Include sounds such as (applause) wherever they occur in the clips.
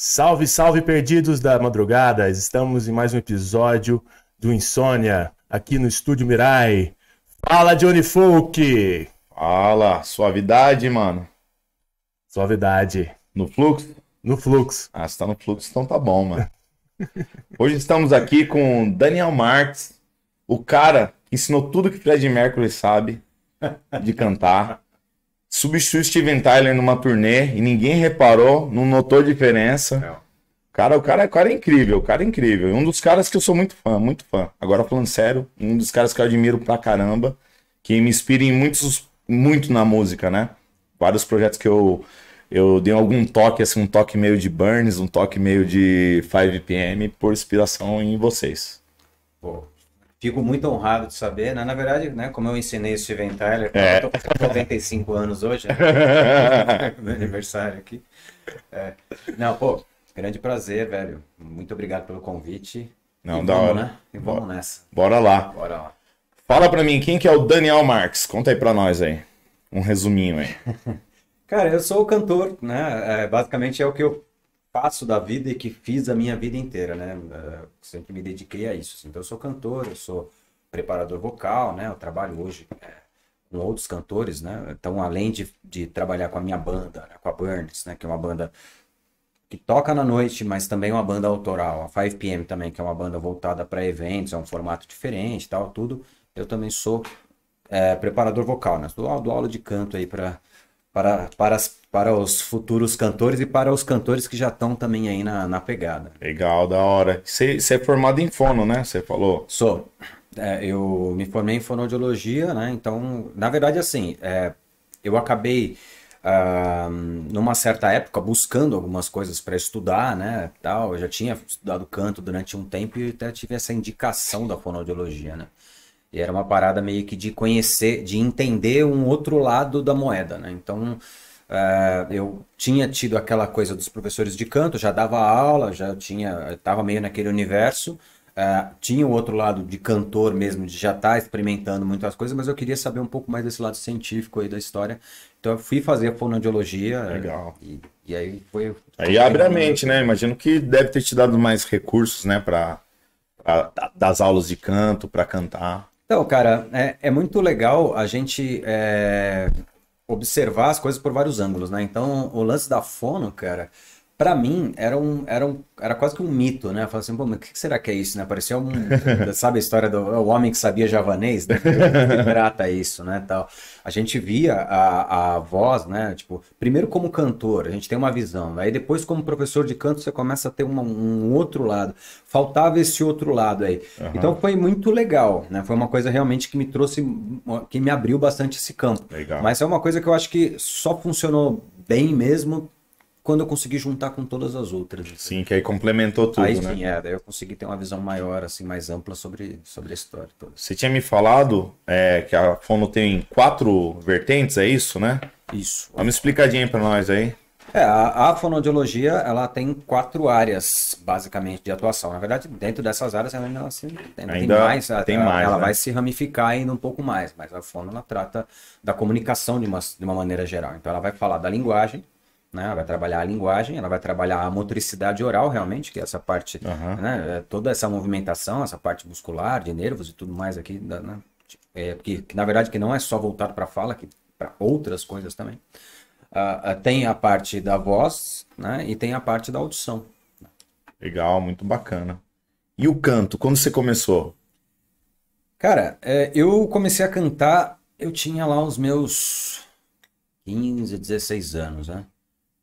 Salve, salve, perdidos da madrugada! Estamos em mais um episódio do Insônia, aqui no Estúdio Mirai. Fala, Johnny Folk! Fala, suavidade, mano. Suavidade. No fluxo? No fluxo. Ah, você tá no fluxo, então tá bom, mano. (laughs) Hoje estamos aqui com Daniel Marx, o cara que ensinou tudo que Fred Mercury sabe de cantar substitui Steven Tyler numa turnê e ninguém reparou, não notou diferença. É. Cara, o cara, o cara é incrível, o cara é incrível. Um dos caras que eu sou muito fã, muito fã. Agora falando sério, um dos caras que eu admiro pra caramba, que me inspira em muitos, muito na música, né? Vários projetos que eu eu dei algum toque, assim, um toque meio de Burns, um toque meio de 5PM, por inspiração em vocês. Boa. Fico muito honrado de saber, né? Na verdade, né, como eu ensinei o Steven Tyler, é. eu com 95 anos hoje, né? (laughs) meu aniversário aqui. É. Não, pô, grande prazer, velho. Muito obrigado pelo convite. Não, da hora. Né? E vamos bora, nessa. Bora lá. Bora lá. Fala pra mim, quem que é o Daniel Marx Conta aí pra nós aí. Um resuminho aí. (laughs) Cara, eu sou o cantor, né? É, basicamente é o que eu faço da vida e que fiz a minha vida inteira, né? Eu é, sempre me dediquei a isso. Assim. Então, eu sou cantor, eu sou preparador vocal, né? Eu trabalho hoje é, com outros cantores, né? Então, além de, de trabalhar com a minha banda, né? com a Burns, né? Que é uma banda que toca na noite, mas também é uma banda autoral, a 5pm também, que é uma banda voltada para eventos, é um formato diferente tal, tudo. Eu também sou é, preparador vocal, né? Dou, dou aula de canto aí pra, para, para as para os futuros cantores e para os cantores que já estão também aí na, na pegada. Legal, da hora. Você é formado em fono, né? Você falou? Sou. É, eu me formei em fonoaudiologia, né? Então, na verdade, assim, é, eu acabei, ah, numa certa época, buscando algumas coisas para estudar, né? Tal. Eu já tinha estudado canto durante um tempo e até tive essa indicação da fonoaudiologia, né? E era uma parada meio que de conhecer, de entender um outro lado da moeda, né? Então Uh, eu tinha tido aquela coisa dos professores de canto, já dava aula, já tinha, estava meio naquele universo. Uh, tinha o outro lado de cantor mesmo, de já estar tá experimentando muitas coisas, mas eu queria saber um pouco mais desse lado científico aí da história. Então eu fui fazer a fonoaudiologia. Ah, legal. E, e aí foi. Aí abre a mente, né? Imagino que deve ter te dado mais recursos, né, para das aulas de canto, para cantar. Então, cara, é, é, muito legal a gente. É observar as coisas por vários ângulos, né? Então, o lance da fono, cara, para mim, era, um, era, um, era quase que um mito, né? Eu falava assim, pô, mas o que será que é isso, né? Parecia um... (laughs) sabe a história do o homem que sabia javanês? Né? Que trata isso, né? Tal. A gente via a, a voz, né? Tipo, primeiro como cantor, a gente tem uma visão. Aí depois como professor de canto, você começa a ter uma, um outro lado. Faltava esse outro lado aí. Uhum. Então foi muito legal, né? Foi uma coisa realmente que me trouxe... que me abriu bastante esse campo. Legal. Mas é uma coisa que eu acho que só funcionou bem mesmo quando eu consegui juntar com todas as outras. Sim, que aí complementou tudo, aí, né? sim, né? é, eu consegui ter uma visão maior, assim, mais ampla sobre, sobre a história toda. Você tinha me falado é, que a Fono tem quatro vertentes, é isso, né? Isso. Dá uma explicadinha para nós aí. É, a, a fonoaudiologia, ela tem quatro áreas, basicamente, de atuação. Na verdade, dentro dessas áreas, ela ainda, assim, ainda, ainda né? tem mais. Ela, tem ela, mais, ela né? vai se ramificar ainda um pouco mais, mas a fono, ela trata da comunicação de uma, de uma maneira geral. Então, ela vai falar da linguagem, né? Ela vai trabalhar a linguagem, ela vai trabalhar a motricidade oral, realmente, que é essa parte, uhum. né? É, toda essa movimentação, essa parte muscular, de nervos e tudo mais aqui, né? é, que, que, na verdade que não é só voltado para fala, que para outras coisas também. uh, tem a parte da voz, né? E tem a parte da audição. Legal, muito bacana. E o canto, quando você começou? Cara, é, eu comecei a cantar, eu tinha lá os meus 15, 16 anos, né?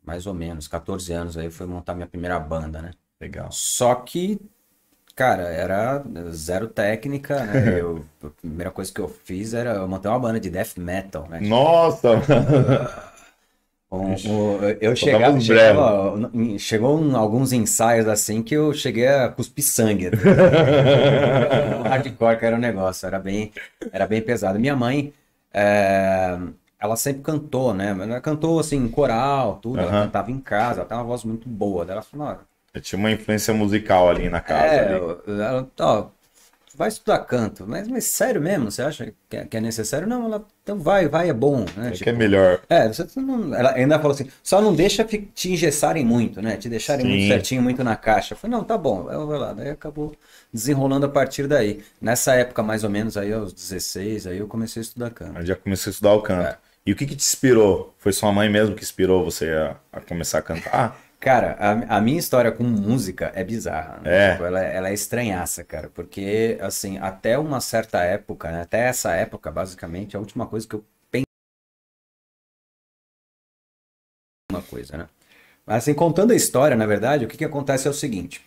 mais ou menos, 14 anos aí, foi montar minha primeira banda, né? Legal. Só que, cara, era zero técnica, né? (laughs) Eu, a primeira coisa que eu fiz era eu montei uma banda de death metal, né? Nossa! (laughs) Um, um, eu chegava, chegava, chegou um, alguns ensaios assim que eu cheguei a cuspir sangue. Assim. (laughs) hardcore que era o um negócio, era bem, era bem pesado. Minha mãe é, ela sempre cantou, né? Mas ela cantou assim, em coral, tudo. Uhum. Ela cantava em casa, ela tem uma voz muito boa. Né? ela falou, Tinha uma influência musical ali na casa. É, ali. ela, ó, vai estudar canto. Mas, mas sério mesmo? Você acha que é, que é necessário? Não, ela, então vai, vai, é bom. Né? É tipo, que é tipo, melhor. É, você tá não, ela ainda falou assim, só não deixa te engessarem muito, né? Te deixarem Sim. muito certinho, muito na caixa. Eu falei, não, tá bom, eu vou lá. Daí acabou desenrolando a partir daí. Nessa época, mais ou menos, aí aos 16, aí eu comecei a estudar canto. já comecei a estudar o canto. É. E o que, que te inspirou? Foi sua mãe mesmo que inspirou você a, a começar a cantar? Ah, cara, a, a, minha história com música é bizarra. Né? É. Tipo, ela, é, ela, é estranhaça, cara. Porque, assim, até uma certa época, né? até essa época, basicamente, a última coisa que eu pensei. Uma coisa, né? Mas, assim, contando a história, na verdade, o que, que acontece é o seguinte.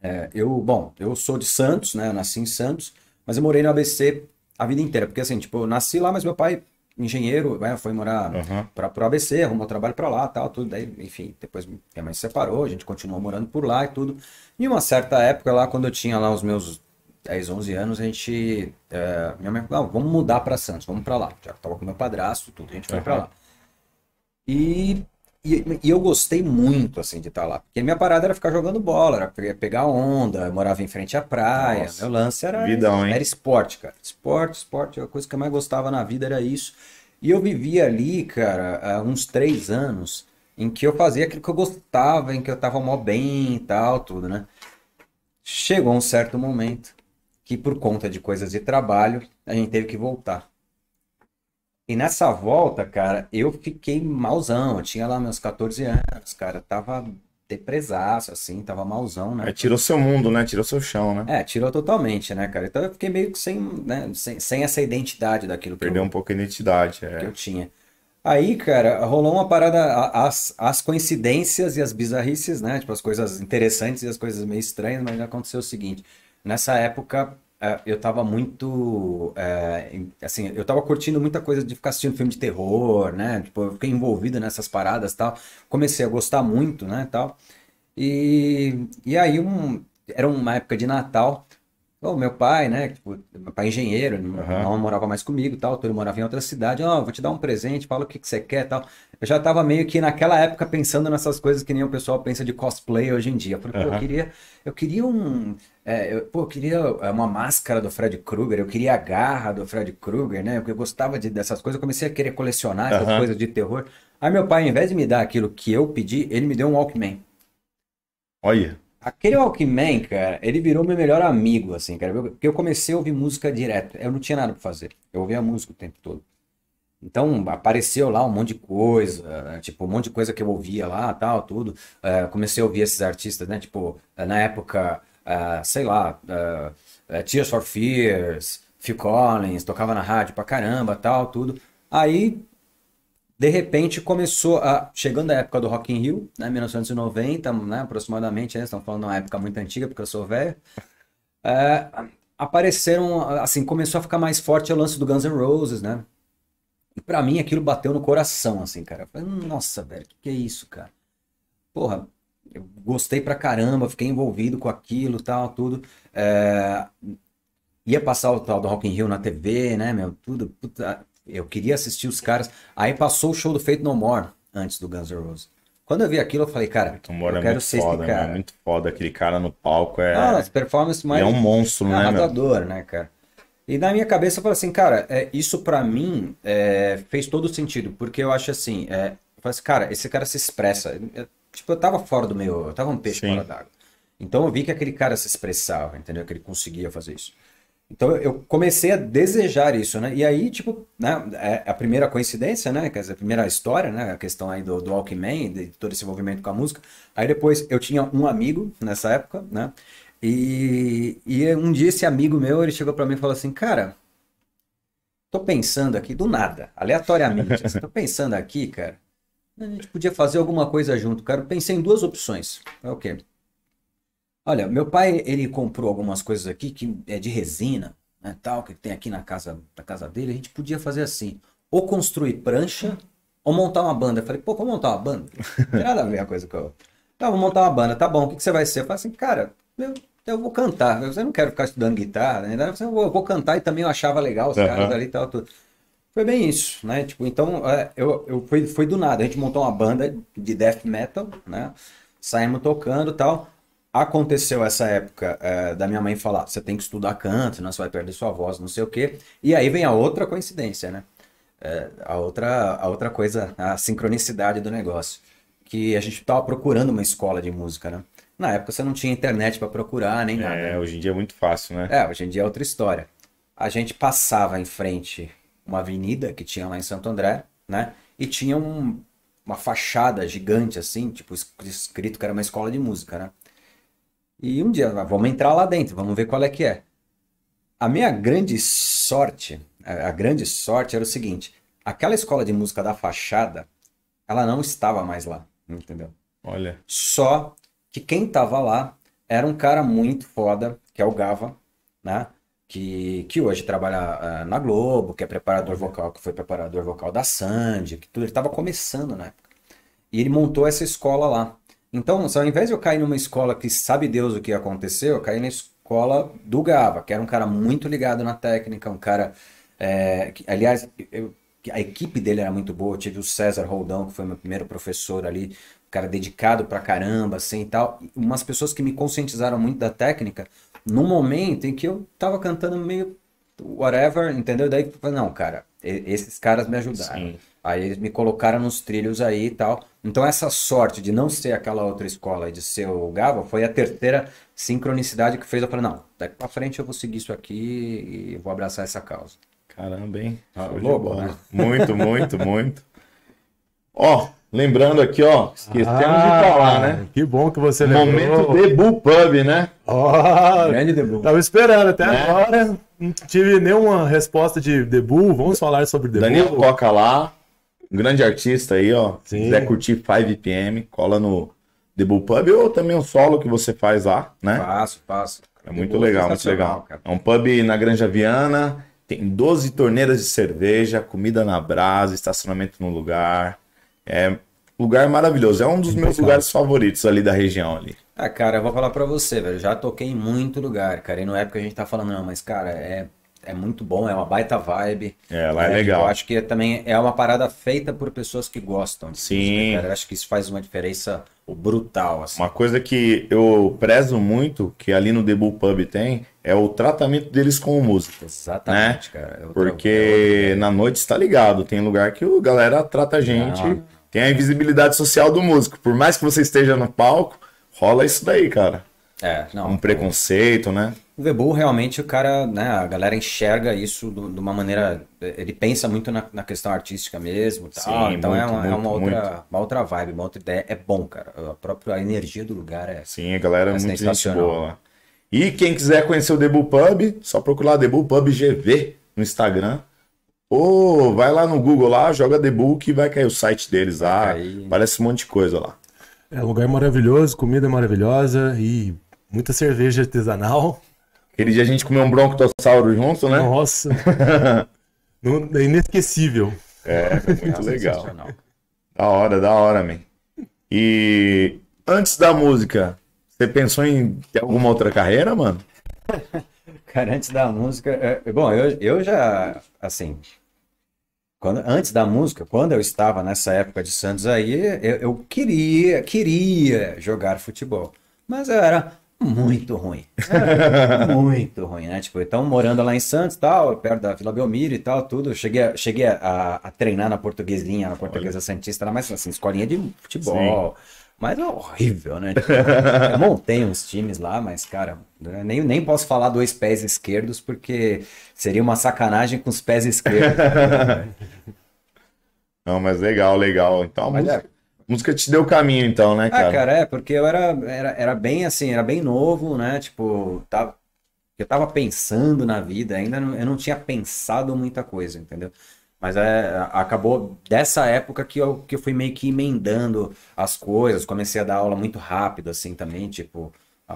É, eu, bom, eu sou de Santos, né? Eu nasci em Santos, mas eu morei no ABC a vida inteira. Porque, assim, tipo, eu nasci lá, mas meu pai engenheiro, né, foi morar uhum. para o ABC, arrumou trabalho para lá, tal, tudo. Daí, enfim, depois minha mãe se separou, a gente continuou morando por lá e tudo. E uma certa época lá, quando eu tinha lá os meus 10, 11 anos, a gente. É, minha mãe falou: ah, vamos mudar para Santos, vamos para lá. Já estava com meu padrasto, tudo, a gente foi uhum. para lá. E e, e, eu gostei muito, assim, de estar tá lá. Porque minha parada era ficar jogando bola, era pegar onda, morava em frente à praia. Nossa, meu lance era, vidão, era esporte, cara. Esporte, esporte, a coisa que eu mais gostava na vida era isso. E eu vivia ali, cara, há uns três anos, em que eu fazia aquilo que eu gostava, em que eu tava mó bem e tal, tudo, né? Chegou um certo momento que, por conta de coisas de trabalho, a gente teve que voltar. E nessa volta, cara, eu fiquei malzão. Eu tinha lá meus 14 anos, cara. Tava depresaço, assim, tava malzão, né? É, tirou seu mundo, né? Tirou seu chão, né? É, tirou totalmente, né, cara? Então eu fiquei meio sem, né, sem, sem essa identidade daquilo. Perdeu eu, um pouco a identidade, é. Que eu tinha. Aí, cara, rolou uma parada, as, as coincidências e as bizarrices, né? Tipo, as coisas interessantes e as coisas meio estranhas, mas aconteceu o seguinte. Nessa época, é, eu tava muito. É, assim, eu tava curtindo muita coisa de ficar assistindo filme de terror, né? Tipo, eu fiquei envolvido nessas paradas tal. Comecei a gostar muito, né? Tal. E, e aí, um, era uma época de Natal. Oh, meu pai, né? Tipo, meu pai é engenheiro, uhum. não morava mais comigo tal. Então ele morava em outra cidade. Ó, oh, vou te dar um presente, fala o que, que você quer tal. Eu já tava meio que naquela época pensando nessas coisas que nem o pessoal pensa de cosplay hoje em dia. Porque uhum. eu queria, eu queria um. É, eu, pô, eu queria é, uma máscara do Fred Krueger, eu queria a garra do Fred Krueger, né? eu gostava de, dessas coisas, eu comecei a querer colecionar essas uhum. coisas de terror. Aí meu pai, ao invés de me dar aquilo que eu pedi, ele me deu um Walkman. Olha. Aquele Walking Man, cara, ele virou meu melhor amigo, assim, cara. Porque eu comecei a ouvir música direto. Eu não tinha nada pra fazer. Eu ouvia música o tempo todo. Então, apareceu lá um monte de coisa, né? tipo, um monte de coisa que eu ouvia lá, tal, tudo. Uh, comecei a ouvir esses artistas, né? Tipo, na época, uh, sei lá, uh, Tears for Fears, Phil Collins, tocava na rádio pra caramba, tal, tudo. Aí de repente começou a. Chegando a época do Rock in Rio, né? 1990, né? Aproximadamente, né? Estão falando uma época muito antiga, porque eu sou velho. É, apareceram, assim, começou a ficar mais forte o lance do Guns N' Roses, né? E pra mim aquilo bateu no coração, assim, cara. Falei, Nossa, velho, que que é isso, cara? Porra, eu gostei pra caramba, fiquei envolvido com aquilo, tal, tudo. É, ia passar o tal do Rock in Rio na TV, né, meu? Tudo, puta, eu queria assistir os caras. Aí passou o show do Fate No More, antes do Guns N' Roses. Quando eu vi aquilo, eu falei, cara, eu é quero ser foda, esse né? cara. Né? É muito foda, aquele cara no palco é... Ah, as performances mais... é um monstro, né, arrasador, né, cara? E na minha cabeça eu falei assim, cara, é, isso para mim é, fez todo sentido, porque eu acho assim, é, eu falei assim, cara, esse cara se expressa. Eu, tipo, eu tava fora do meu, eu tava um peixe Sim. fora d'água. Então eu vi que aquele cara se expressava, entendeu? Que ele conseguia fazer isso. Então eu comecei a desejar isso, né? E aí, tipo, né, é a primeira coincidência, né? Quer dizer, a primeira história, né? A questão aí do, do Walkman, de todo esse envolvimento com a música. Aí depois eu tinha um amigo nessa época, né? E, e um dia esse amigo meu, ele chegou para mim e falou assim, cara, tô pensando aqui, do nada, aleatoriamente, assim, tô pensando aqui, cara, a gente podia fazer alguma coisa junto, cara. Eu pensei em duas opções. É o quê? Olha, meu pai, ele comprou algumas coisas aqui que é de resina, né, tal, que tem aqui na casa, da casa dele. A gente podia fazer assim, ou construir prancha, ou montar uma banda. Eu falei, pô, como montar uma banda? (laughs) Não tem nada a ver a coisa com eu, Tá, vou montar uma banda, tá bom, o que, que você vai ser? Eu falei assim, cara, eu, eu vou cantar. Você não quero ficar estudando guitarra, né? Eu vou, eu vou cantar e também eu achava legal os uhum. caras ali e tal, tudo. Foi bem isso, né? Tipo, então, é, eu, eu foi, foi do nada. A gente montou uma banda de death metal, né? Saímos tocando e tal aconteceu essa época é, da minha mãe falar: você tem que estudar canto, senão você vai perder sua voz, não sei o quê. E aí vem a outra coincidência, né? É, a, outra, a outra coisa, a sincronicidade do negócio. Que a gente estava procurando uma escola de música, né? Na época você não tinha internet para procurar nem nada. É, né? hoje em dia é muito fácil, né? É, hoje em dia é outra história. A gente passava em frente uma avenida que tinha lá em Santo André, né? E tinha um, uma fachada gigante assim, tipo escrito que era uma escola de música, né? E um dia, ah, vamos entrar lá dentro, vamos ver qual é que é. A minha grande sorte, a grande sorte era o seguinte: aquela escola de música da fachada, ela não estava mais lá, entendeu? Olha. Só que quem estava lá era um cara muito foda, que é o Gava, né? Que, que hoje trabalha uh, na Globo, que é preparador Olha. vocal, que foi preparador vocal da Sandy, que tudo. Ele estava começando na época. E ele montou essa escola lá. Então, ao invés de eu cair numa escola que sabe Deus o que aconteceu, eu caí na escola do Gava, que era um cara muito ligado na técnica, um cara. É, que, aliás, eu, a equipe dele era muito boa. Eu tive o César Roldão, que foi meu primeiro professor ali, um cara dedicado pra caramba, assim e tal. Umas pessoas que me conscientizaram muito da técnica no momento em que eu tava cantando meio whatever, entendeu? Daí, não, cara, esses caras me ajudaram. Sim. Aí eles me colocaram nos trilhos aí e tal. Então essa sorte de não ser aquela outra escola e de ser o Gava foi a terceira sincronicidade que fez eu falei, não, daqui pra frente eu vou seguir isso aqui e vou abraçar essa causa. Caramba, hein? Ah, tá lobo, né? (laughs) Muito, muito, muito. Ó, lembrando aqui, ó, esquecemos ah, de falar, né? Que bom que você lembrou. Momento Debu Pub, né? Ó, oh, grande Debu. Tava esperando até né? agora. Não tive nenhuma resposta de Debu. Vamos falar sobre Debu. Daniel, toca lá. Um grande artista aí, ó. Sim. Se quiser curtir 5pm, cola no The Bull Pub ou também o solo que você faz lá, né? Faço, faço. É muito é legal, muito legal. Cara. É um pub na Granja Viana, tem 12 torneiras de cerveja, comida na brasa, estacionamento no lugar. É lugar maravilhoso. É um dos meus lugares favoritos ali da região ali. Ah, cara, eu vou falar pra você, velho. Já toquei em muito lugar, cara. E não é porque a gente tá falando, não, mas, cara, é é muito bom, é uma baita vibe. É, lá é, é legal. Eu acho que é também é uma parada feita por pessoas que gostam. Sim. Música, né, acho que isso faz uma diferença brutal. Assim. Uma coisa que eu prezo muito, que ali no debut Pub tem, é o tratamento deles com o músico. Né? Exatamente, né? cara. É Porque é na noite está ligado, tem lugar que o galera trata a gente, Não. tem a invisibilidade social do músico. Por mais que você esteja no palco, rola isso daí, cara. É, não. Um preconceito, né? O Vebu realmente o cara, né, a galera enxerga isso do, de uma maneira, ele pensa muito na, na questão artística mesmo, tal, Sim, então muito, é, uma, muito, é uma, outra, uma outra vibe, uma outra ideia, é bom, cara, a própria a energia do lugar é Sim, a galera é, é muito gente boa lá. E quem quiser conhecer o Debu Pub, só procurar Debu Pub GV no Instagram, ou vai lá no Google lá, joga Debu que vai cair o site deles lá, parece um monte de coisa lá. É um lugar é maravilhoso, comida é maravilhosa e muita cerveja artesanal. Aquele dia a gente comeu um bronquitossauro junto, né? Nossa! (laughs) é inesquecível. É, foi muito legal. Da hora, da hora, man. E antes da música, você pensou em alguma outra carreira, mano? (laughs) Cara, antes da música. É, é, bom, eu, eu já. Assim. Quando, antes da música, quando eu estava nessa época de Santos aí, eu, eu queria, queria jogar futebol. Mas eu era muito ruim. (laughs) muito ruim, né? Tipo, então morando lá em Santos tal, perto da Vila Belmiro e tal, tudo. Cheguei, a, cheguei a, a treinar na portuguesinha, na portuguesa Olha. Santista, mas assim, escolinha de futebol. Sim. Mas é horrível, né? Tipo, eu montei uns times lá, mas, cara, nem, nem posso falar dois pés esquerdos, porque seria uma sacanagem com os pés esquerdos. (laughs) Não, mas legal, legal. Então, mas música... É, música te deu o caminho, então, né, ah, cara? Ah, cara, é, porque eu era, era, era bem assim, era bem novo, né? Tipo, tava, tá, eu tava pensando na vida, ainda não, eu não tinha pensado muita coisa, entendeu? Mas é, acabou dessa época que eu, que eu fui meio que emendando as coisas, comecei a dar aula muito rápido, assim, também, tipo,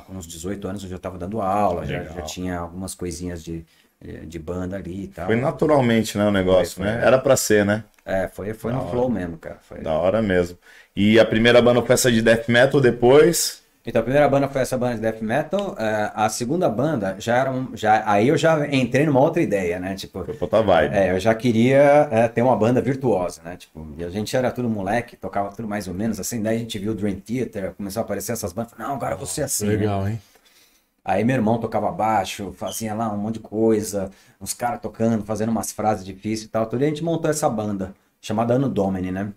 com uns 18 anos eu já tava dando aula, já, já, tinha algumas coisinhas de, é, de banda ali e tal. Foi naturalmente, né, o negócio, foi, foi, né? Era pra ser, né? É, foi, foi no hora. flow mesmo, cara. Foi... Da hora mesmo. E a primeira banda foi essa de death metal depois? Então, a primeira banda foi essa banda de death metal. É, a segunda banda já era um, já Aí eu já entrei numa outra ideia, né? Tipo. Foi outra vibe. É, eu já queria é, ter uma banda virtuosa, né? Tipo, e a gente era tudo moleque, tocava tudo mais ou menos assim. Daí a gente viu o Dream Theater, começou a aparecer essas bandas. Não, agora você assim. Né? Legal, né? hein? Aí meu irmão tocava baixo, fazia lá um monte de coisa, uns caras tocando, fazendo umas frases difíceis e tal. Tudo e a gente montou essa banda, chamada Ano Domini, né?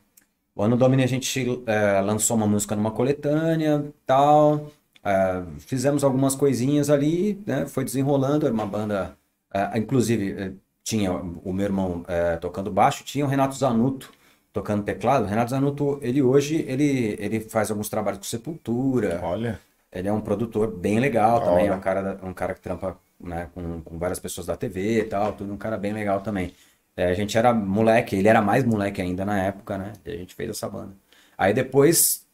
O Ano Domini a gente é, lançou uma música numa coletânea tal. É, fizemos algumas coisinhas ali, né? Foi desenrolando, era uma banda. É, inclusive, tinha o meu irmão tocando baixo, tinha o Renato Zanuto tocando teclado. O Renato Zanuto, ele hoje, ele, ele faz alguns trabalhos com Sepultura. Olha ele é um produtor bem legal também, é um cara, um cara que trampa né, com, com, várias pessoas da TV e tal, tudo, um cara bem legal também. É, a gente era moleque, ele era mais moleque ainda na época, né? E a gente fez essa banda. Aí depois,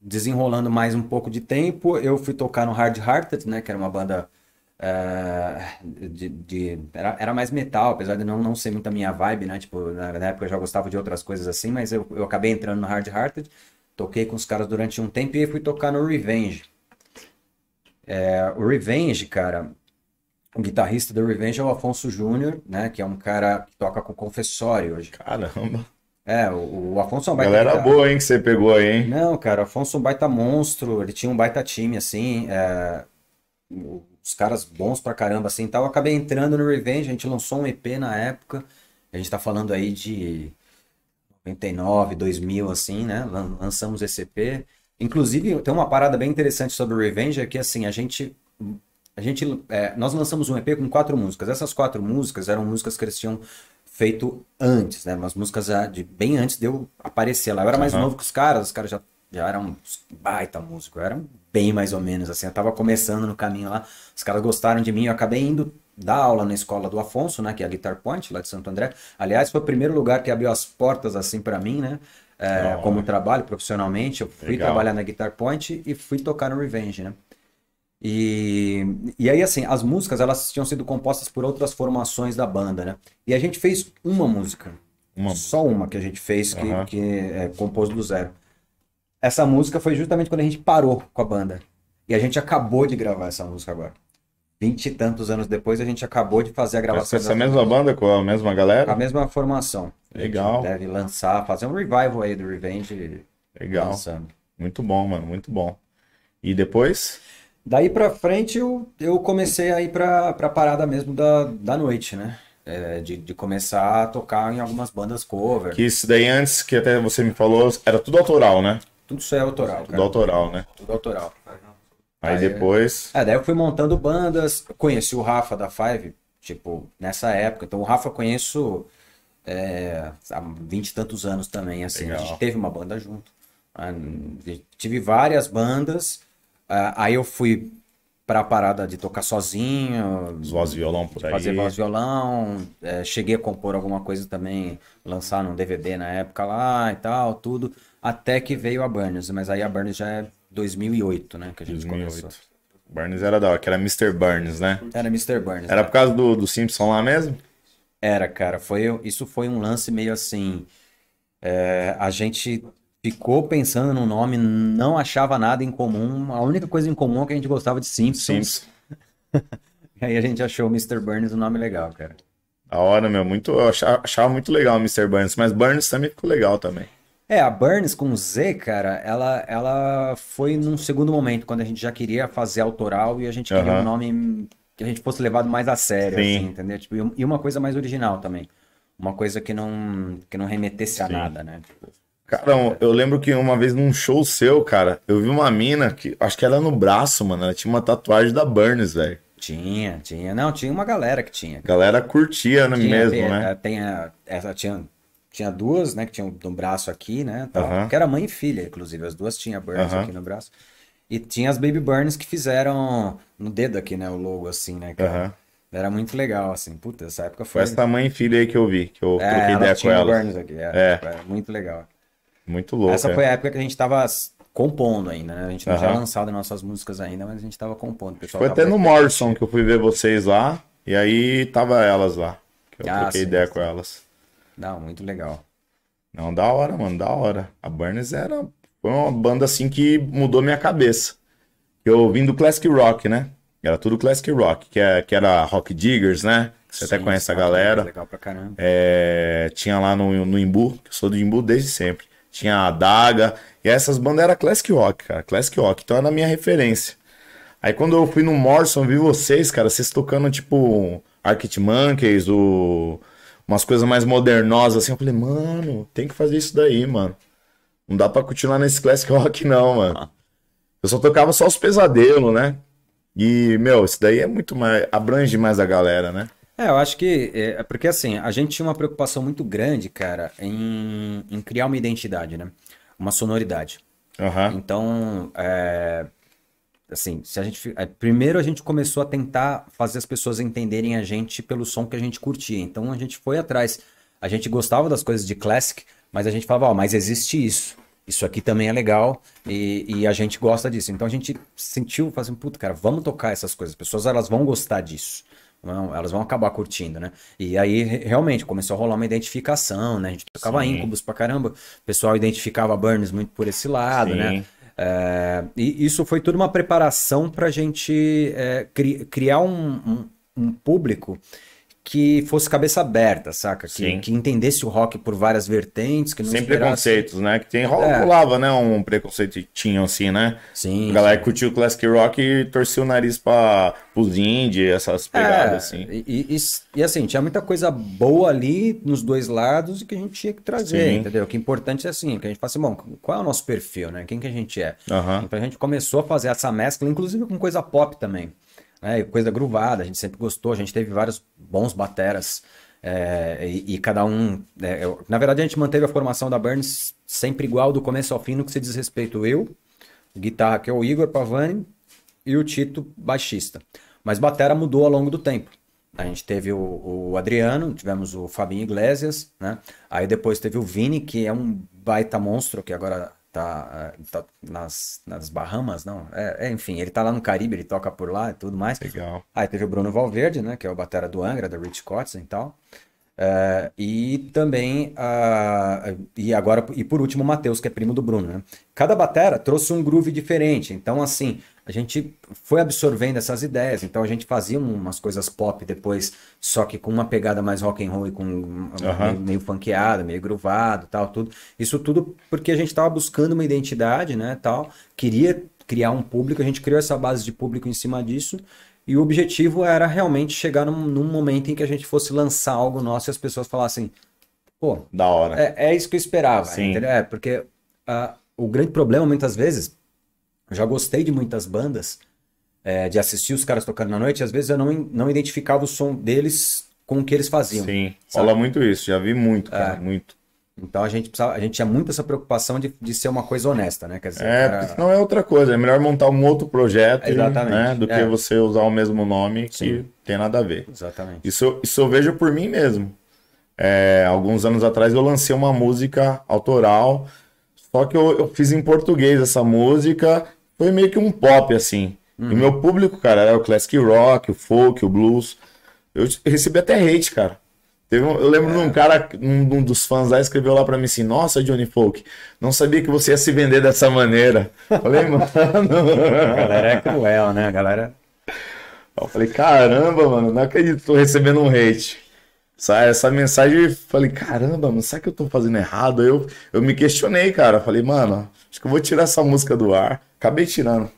desenrolando mais um pouco de tempo, eu fui tocar no Hard Hearted, né? Que era uma banda é, de, de, era, era mais metal, apesar de não, não ser muito a minha vibe, né? Tipo, na, na época eu já gostava de outras coisas assim, mas eu, eu acabei entrando no Hard Hearted. Toquei com os caras durante um tempo e fui tocar no Revenge. É, o Revenge, cara, o guitarrista do Revenge é o Afonso Júnior, né? Que é um cara que toca com confessório hoje. Caramba! É, o, o Afonso é um baita. Galera cara. boa, hein, que você pegou aí, hein? Não, cara, o Afonso é um baita monstro, ele tinha um baita time, assim. É... Os caras bons pra caramba, assim tal. acabei entrando no Revenge, a gente lançou um EP na época. A gente tá falando aí de 99, 2000, assim, né? Lançamos esse EP. Inclusive, tem uma parada bem interessante sobre o Revenger, é que assim, a gente. A gente é, nós lançamos um EP com quatro músicas. Essas quatro músicas eram músicas que eles tinham feito antes, né? Umas músicas de, bem antes de eu aparecer lá. Eu era mais uhum. novo que os caras, os caras já, já eram baita músico. Eu era bem mais ou menos assim. Eu tava começando no caminho lá, os caras gostaram de mim, eu acabei indo dar aula na escola do Afonso, né, que é a Guitar Point, lá de Santo André. Aliás, foi o primeiro lugar que abriu as portas assim para mim, né? É, como trabalho profissionalmente, eu fui legal. trabalhar na Guitar Point e fui tocar no Revenge, né? E, e aí, assim, as músicas elas tinham sido compostas por outras formações da banda, né? E a gente fez uma música, uma. só uma que a gente fez, que, que é compôs do zero. Essa música foi justamente quando a gente parou com a banda. E a gente acabou de gravar essa música agora vinte e tantos anos depois, a gente acabou de fazer a gravação. Mas com essa mesma banda, com a mesma galera? Com a mesma formação. Legal. deve lançar, fazer um revival aí do Revenge. Legal. Lançando. Muito bom, mano, muito bom. E depois? Daí pra frente eu, eu comecei aí pra, pra parada mesmo da, da noite, né? É, de, de, começar a tocar em algumas bandas cover. Que isso daí antes, que até você me falou, era tudo autoral, né? Tudo isso é autoral, Tudo autoral, né? Tudo autoral. Aí, aí é. depois. É, daí eu fui montando bandas, conheci o Rafa da Five, tipo, nessa época. Então o Rafa conheço é, há vinte e tantos anos também, assim. Legal. A gente teve uma banda junto. Ah, tive várias bandas. Ah, aí eu fui pra parada de tocar sozinho. Voz violão por aí. Fazer voz violão. É, cheguei a compor alguma coisa também, lançar num DVD na época lá e tal, tudo. Até que veio a Burns, mas aí a Burns já é 2008, né? Que a gente 2008. começou. Burns era da hora, que era Mr. Burns, né? Era Mr. Burns. Era né? por causa do, do Simpson lá mesmo? Era, cara. Foi, isso foi um lance meio assim. É, a gente ficou pensando no nome, não achava nada em comum. A única coisa em comum é que a gente gostava de Simpsons. Simpsons. (laughs) aí a gente achou Mr. Burns um nome legal, cara. A hora, meu, muito, eu achava, achava muito legal o Mr. Burns, mas Burns também ficou legal também. É, a Burns com Z, cara, ela, ela foi num segundo momento, quando a gente já queria fazer autoral e a gente queria um nome que a gente fosse levado mais a sério, Sim. assim, entendeu? Tipo, e uma coisa mais original também. Uma coisa que não, que não remetesse a nada, né? Tipo, cara, eu lembro que uma vez num show seu, cara, eu vi uma mina que acho que era no braço, mano. Ela tinha uma tatuagem da Burns, velho. tinha, tinha. Não, tinha uma galera que tinha. Galera curtia né, Tinha, mesmo, tem, né? Tem a, essa tinha tinha duas, né? Que tinham um braço aqui, né? Tal, Que era mãe e filha, inclusive. As duas tinham burns aqui no braço. E tinha as Baby Burns que fizeram no dedo aqui, né? O logo, assim, né? Era muito legal, assim. Puta, essa época foi. Foi essa mãe e filha aí que eu vi, que eu é, troquei ideia com elas Burns aqui, é. é, é. Muito legal. Muito louco. Essa é. foi a época que a gente tava compondo ainda, né? A gente não tinha lançado nossas músicas ainda, mas a gente tava compondo. pessoal foi até no Morrison que eu fui ver vocês lá. E aí tava elas lá. Que eu ah, troquei sim, ideia sim. com elas. Não, muito legal. Não, da hora, mano, da hora. A Burns era foi uma banda assim que mudou minha cabeça. Eu vim do classic rock, né? Era tudo classic rock, que, é, que era Rock Diggers, né? Você Sim, até conhece a galera. legal pra caramba. É, tinha lá no, no Imbu, que eu sou do Imbu desde sempre. Tinha a Daga. E essas bandas era classic rock, cara. Classic rock. Então era a minha referência. Aí quando eu fui no Morrison, vi vocês, cara, vocês tocando tipo Arctic Monkeys, o. Do umas coisas mais modernosas, assim. Eu falei, mano, tem que fazer isso daí, mano. Não dá pra continuar nesse classic (laughs) rock, não, mano. Eu só tocava só os pesadelos, né? E, meu, isso daí é muito mais. abrange mais a galera, né? É, eu acho que. É, é porque assim, a gente tinha uma preocupação muito grande, cara, em, em criar uma identidade, né? Uma sonoridade. Uhum. Então, é, assim, se a gente eh, primeiro a gente começou a tentar fazer as pessoas entenderem a gente pelo som que a gente curtia. Então a gente foi atrás. A gente gostava das coisas de classic, mas a gente falava, ó, oh, mas existe isso. Isso aqui também é legal e, e, a gente gosta disso. Então a gente sentiu, fazendo, assim, puta, cara, vamos tocar essas coisas. As pessoas elas vão gostar disso. Não, elas vão acabar curtindo, né? E aí realmente começou a rolar uma identificação, né? A gente tocava Sim. Incubus pra caramba, o pessoal identificava Burns muito por esse lado, né? Sim. né? É, e isso foi tudo uma preparação para a gente é, cri, criar um, um, um público que fosse cabeça aberta, saca? Que, que, entendesse o rock por várias vertentes. Que não Sem esperasse... preconceitos, né? Que tem, é. rolava, né? Um preconceito tinha assim, né? Sim. A galera sim. curtiu o classic rock e torceu o nariz para os indie, essas é, pegadas, é. assim. E, e, e, assim, tinha muita coisa boa ali nos dois lados e que a gente tinha que trazer, sim. entendeu? O que é importante é assim, que a gente faça, assim, bom, qual é o nosso perfil, né? Quem que a gente é? Uhum. Então a gente começou a fazer essa mescla, inclusive com coisa pop também né? Coisa gruvada, a gente sempre gostou, a gente teve vários bons bateras. É, e, e, cada um. É, eu, na verdade, a gente manteve a formação da Burns sempre igual do começo ao fim no que se diz respeito eu, guitarra que é o Igor Pavani e o Tito baixista. Mas batera mudou ao longo do tempo. A gente teve o, o Adriano, tivemos o Fabinho Iglesias, né? Aí depois teve o Vini, que é um baita monstro, que agora tá, eh, tá nas, nas Bahamas, não? É, é, enfim, ele tá lá no Caribe, ele toca por lá e tudo mais. Legal. Aí teve o Bruno Valverde, né? Que é o batera do Angra, da Rich Cotson e tal. Uh, e também uh, e agora e por último o Matheus, que é primo do Bruno, né? Cada batera trouxe um groove diferente. Então, assim, a gente foi absorvendo essas ideias. Então a gente fazia umas coisas pop depois, só que com uma pegada mais rock and roll e com uhum. meio, meio funkeado, meio gruvado, tal, tudo. Isso tudo porque a gente estava buscando uma identidade, né, tal. Queria criar um público, a gente criou essa base de público em cima disso. E o objetivo era realmente chegar num, num momento em que a gente fosse lançar algo nosso e as pessoas falassem, pô, da hora. É, é isso que eu esperava, Sim. Entendeu? É, porque uh, o grande problema muitas vezes já gostei de muitas bandas, é, de assistir os caras tocando na noite, às vezes eu não, não identificava o som deles com o que eles faziam. Sim, sabe? muito isso, já vi muito, cara, é. muito. Então a gente, precisava, a gente tinha muito essa preocupação de, de ser uma coisa honesta, né? Quer dizer, é, não é outra coisa, é melhor montar um outro projeto né, Exatamente. Né, do é. que você usar o mesmo nome que Sim. tem nada a ver. Exatamente. Isso, isso eu vejo por mim mesmo. É, alguns anos atrás eu lancei uma música autoral, só que eu, eu fiz em português essa música foi meio que um pop, assim. Uhum. E meu público, cara, era é o classic rock, o folk, o blues. Eu recebi até hate, cara. Teve um, eu lembro é. de um é. cara, um, um, dos fãs lá, escreveu lá para mim assim: Nossa, Johnny Folk, não sabia que você ia se vender dessa maneira. Falei, (laughs) mano. A galera é cruel, né? A galera. Eu falei: Caramba, mano, não acredito, tô recebendo um hate. Essa, essa mensagem, falei, caramba, mano, será que eu tô fazendo errado? Eu, eu me questionei, cara. Falei, mano, acho que eu vou tirar essa música do ar. Acabei tirando.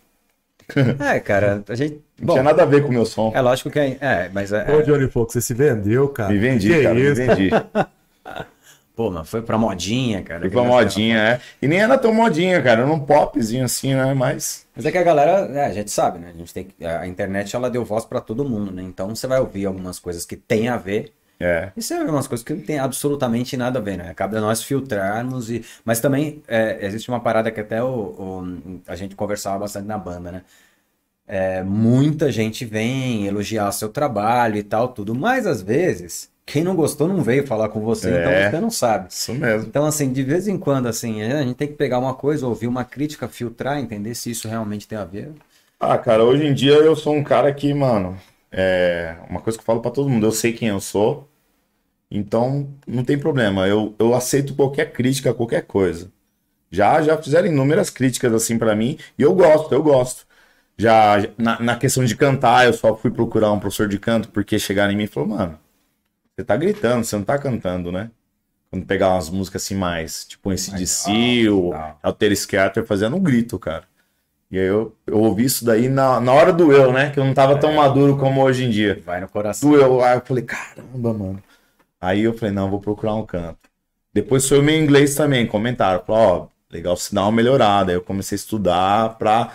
(laughs) É, cara, a gente. Não Bom, tinha nada a ver com o meu som. É lógico que é. é mas é, Ô, é. Johnny Fox, você se vendeu, cara. Me vendi, que cara, é me vendi. (laughs) Pô, mas foi pra modinha, cara. Foi pra modinha, é. E nem era tão modinha, cara. Era um popzinho assim, né? Mas. Mas é que a galera, é, a gente sabe, né? A, gente tem, a internet ela deu voz para todo mundo, né? Então você vai ouvir algumas coisas que tem a ver é. Isso é umas coisas que não tem absolutamente nada a ver, né? Cabe a nós filtrarmos e. Mas também é, existe uma parada que até o, o, a gente conversava bastante na banda, né? É, muita gente vem elogiar seu trabalho e tal, tudo, mas às vezes. Quem não gostou não veio falar com você, então é, então você não sabe. Isso mesmo. Então, assim, de vez em quando, assim, é, a gente tem que pegar uma coisa, ouvir uma crítica, filtrar, entender se isso realmente tem a ver. Ah, cara, hoje em dia eu sou um cara que, mano, é uma coisa que eu falo para todo mundo, eu sei quem eu sou, então, não tem problema. Eu, eu aceito qualquer crítica, qualquer coisa. Já já fizeram inúmeras críticas assim para mim e eu gosto, eu gosto. Já na, na, questão de cantar, eu só fui procurar um professor de canto porque chegaram em mim e falaram, "Mano, você tá gritando, você não tá cantando, né?" Quando pegar umas músicas assim mais, tipo esse de Seal, Alter Scatter fazendo um grito, cara. E aí eu, eu ouvi isso daí na, na hora do eu, né? Que eu não tava tão é. maduro como hoje em dia. Vai no coração. Do eu, aí eu falei: "Caramba, mano, Aí eu falei, não, vou procurar um canto. Depois foi o meu inglês também, comentaram, ó, oh, legal se melhorado. uma melhorada. Aí eu comecei a estudar pra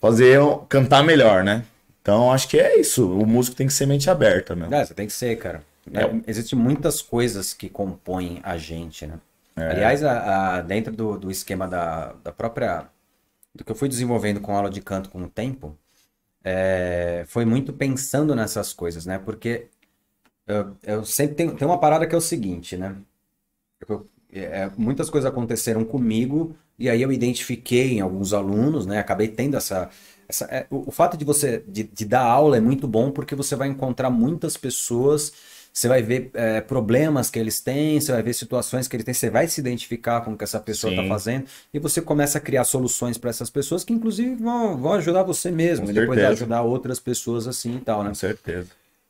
fazer cantar melhor, né? Então acho que é isso. O músico tem que ser mente aberta, né? É, você tem que ser, cara. É, é. Existem muitas coisas que compõem a gente, né? É. Aliás, a, a, dentro do, do esquema da, da própria. do que eu fui desenvolvendo com aula de canto com o tempo, é, foi muito pensando nessas coisas, né? Porque eu, eu sempre tenho. Tem uma parada que é o seguinte, né? Eu, é, muitas coisas aconteceram comigo e aí eu identifiquei em alguns alunos, né? Acabei tendo essa. essa é, o, o, fato de você de, de, dar aula é muito bom porque você vai encontrar muitas pessoas, você vai ver é, problemas que eles têm, você vai ver situações que eles têm, você vai se identificar com o que essa pessoa está fazendo e você começa a criar soluções para essas pessoas que inclusive vão, vão ajudar você mesmo com e certeza. depois ajudar outras pessoas assim e tal, né? Com certeza.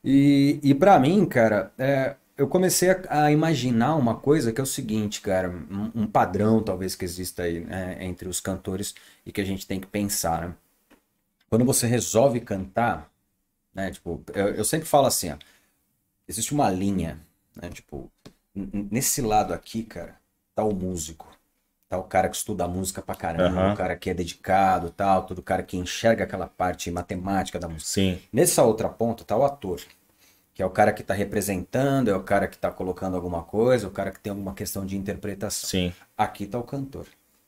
E, e para mim, cara, é, eu comecei a, a, imaginar uma coisa que é o seguinte, cara, um, um padrão talvez que exista aí né, entre os cantores e que a gente tem que pensar. Né? Quando você resolve cantar, né, tipo, eu, eu sempre falo assim, ó, existe uma linha, né, tipo, nesse lado aqui, cara, tá o músico tá o cara que estuda música pra caramba, uhum. o cara que é dedicado, tal, todo cara que enxerga aquela parte matemática da música. Sim. Nessa outra ponta tá o ator, que é o cara que tá representando, é o cara que tá colocando alguma coisa, é o cara que tem alguma questão de interpretação. Sim. Aqui tá o cantor.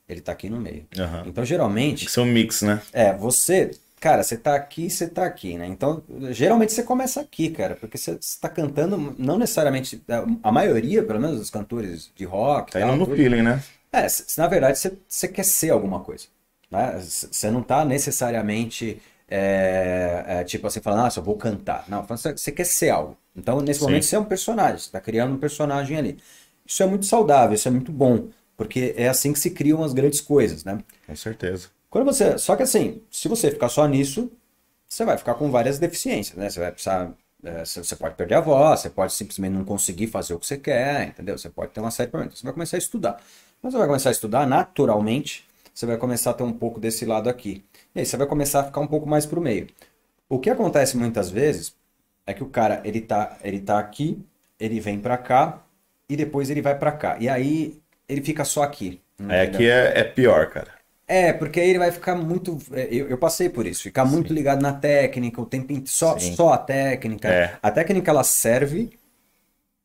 Ele tá aqui no meio. Uhum. Então, geralmente. Isso é um mix, né? É, você. Cara, você tá aqui você tá aqui, né? Então, geralmente você começa aqui, cara, porque você, você tá cantando, não necessariamente. A maioria, pelo menos, dos cantores de rock. Tá tal, indo no tudo, feeling, né? É, se, na verdade você, quer ser alguma coisa. Né? Você não está necessariamente é, é, tipo assim, falando, ah, eu vou cantar. Não, você, quer ser algo. Então, nesse Sim. momento, você é um personagem, você está criando um personagem ali. Isso é muito saudável, isso é muito bom, porque é assim que se criam as grandes coisas, né? Com certeza. Quando você, só que assim, se você ficar só nisso, você vai ficar com várias deficiências, né? Você vai precisar é, você pode perder a voz, você pode simplesmente não conseguir fazer o que você quer, entendeu? Você pode ter uma série de problemas. Você vai começar a estudar. Mas você vai começar a estudar naturalmente, você vai começar a ter um pouco desse lado aqui. E aí você vai começar a ficar um pouco mais para o meio. O que acontece muitas vezes é que o cara ele tá, ele tá aqui, ele vem para cá e depois ele vai para cá. E aí ele fica só aqui. é aqui é, é pior, cara. É, porque aí ele vai ficar muito. É, eu, eu passei por isso, ficar Sim. muito ligado na técnica, o tempo só, só a técnica. É. A técnica ela serve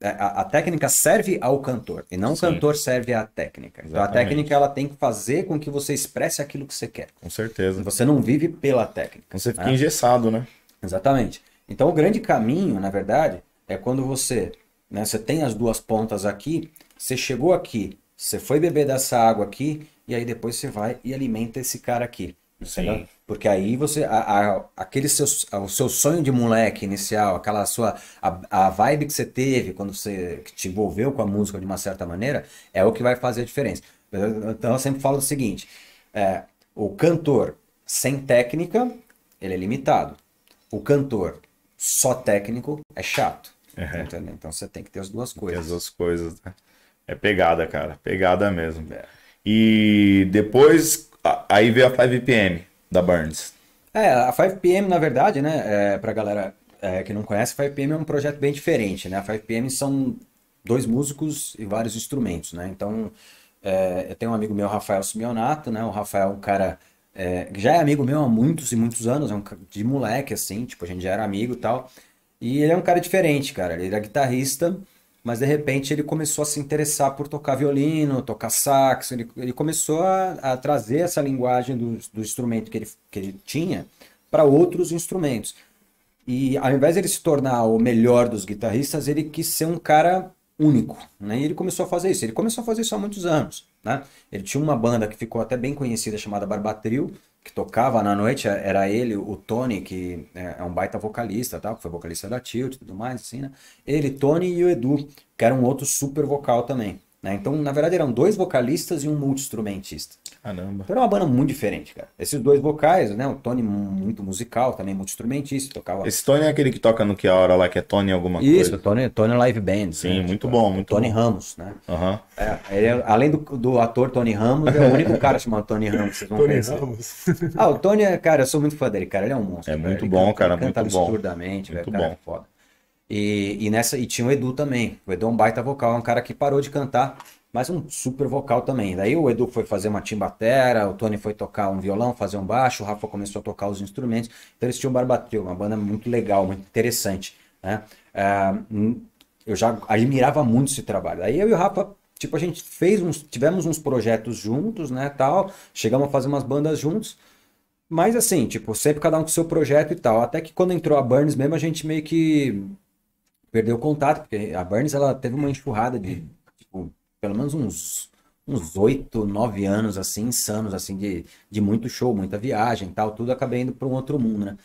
é, a, a, técnica serve ao cantor e não o cantor serve à técnica. Exatamente. Então a técnica ela tem que fazer com que você expresse aquilo que você quer. Com certeza. Você não vive pela técnica. Você fica né? engessado, né? Exatamente. Então o grande caminho, na verdade, é quando você, né, você tem as duas pontas aqui, você chegou aqui, você foi beber dessa água aqui e aí depois você vai e alimenta esse cara aqui. Sim. Porque aí você, a, a, aquele seu, o seu sonho de moleque inicial, aquela sua, a, a vibe que você teve quando você que te envolveu com a música de uma certa maneira, é o que vai fazer a diferença. Então eu sempre falo o seguinte, é, o cantor sem técnica, ele é limitado. O cantor só técnico é chato. Tá então você tem que ter as duas coisas. Tem as duas coisas, né? É pegada, cara. Pegada mesmo. É. E depois, aí veio a 5 PM da Barnes. É, a 5PM, na verdade, né, é, pra galera é, que não conhece, a 5PM é um projeto bem diferente, né? A 5PM são dois músicos e vários instrumentos, né? Então, é, eu tenho um amigo meu, Rafael Simeonato, né? O Rafael é um cara é, já é amigo meu há muitos e muitos anos, é um, de moleque, assim, tipo, a gente já era amigo e tal. E ele é um cara diferente, cara. Ele era guitarrista, mas de repente ele começou a se interessar por tocar violino, tocar sax, ele, ele começou a, a trazer essa linguagem do, do instrumento que ele, que ele tinha para outros instrumentos. E ao invés de ele se tornar o melhor dos guitarristas, ele quis ser um cara único, né? E ele começou a fazer isso. Ele começou a fazer isso há muitos anos, né? Ele tinha uma banda que ficou até bem conhecida chamada Barbatril, que tocava na noite é, era ele, o Tony, que é, é um baita vocalista, tá? Foi vocalista da Tilt e tudo mais, assim, né? Ele, Tony e o Edu, que era um outro super vocal também. Né? Então, na verdade, eram dois vocalistas e um multi-instrumentista. Caramba. Então era uma banda muito diferente, cara. Esses dois vocais, né? O Tony muito musical, também muito instrumentista, tocava. Esse Tony é aquele que toca no que a hora lá, que é Tony alguma Isso, coisa. Isso, Tony, Tony é Live Band. Sim, né? muito tipo, bom, muito Tony bom. Ramos, né? Uhum. É, ele, é, além do, do, ator Tony Ramos, é o único cara chamado Tony Ramos. Vocês vão Tony conhecer. Ramos. Ah, o Tony, é, cara, eu sou muito fã dele, cara. Ele é um monstro. É muito bom, cara, canta, muito bom. absurdamente, muito bom. foda. E, e, nessa, e tinha o Edu também. O Edu é um baita vocal, é um cara que parou de cantar mas um super vocal também. Daí o Edu foi fazer uma timbatera, o Tony foi tocar um violão, fazer um baixo, o Rafa começou a tocar os instrumentos. Então eles tinham um uma banda muito legal, muito interessante. Né? É, eu já admirava muito esse trabalho. Aí eu e o Rafa tipo a gente fez uns tivemos uns projetos juntos né tal chegamos a fazer umas bandas juntos mas assim tipo sempre cada um com seu projeto e tal até que quando entrou a Burns mesmo a gente meio que perdeu o contato porque a Burns ela teve uma enxurrada de pelo menos uns uns oito, nove anos, assim, insanos, assim, de, de muito show, muita viagem tal, tudo, acabei indo para um outro mundo, né?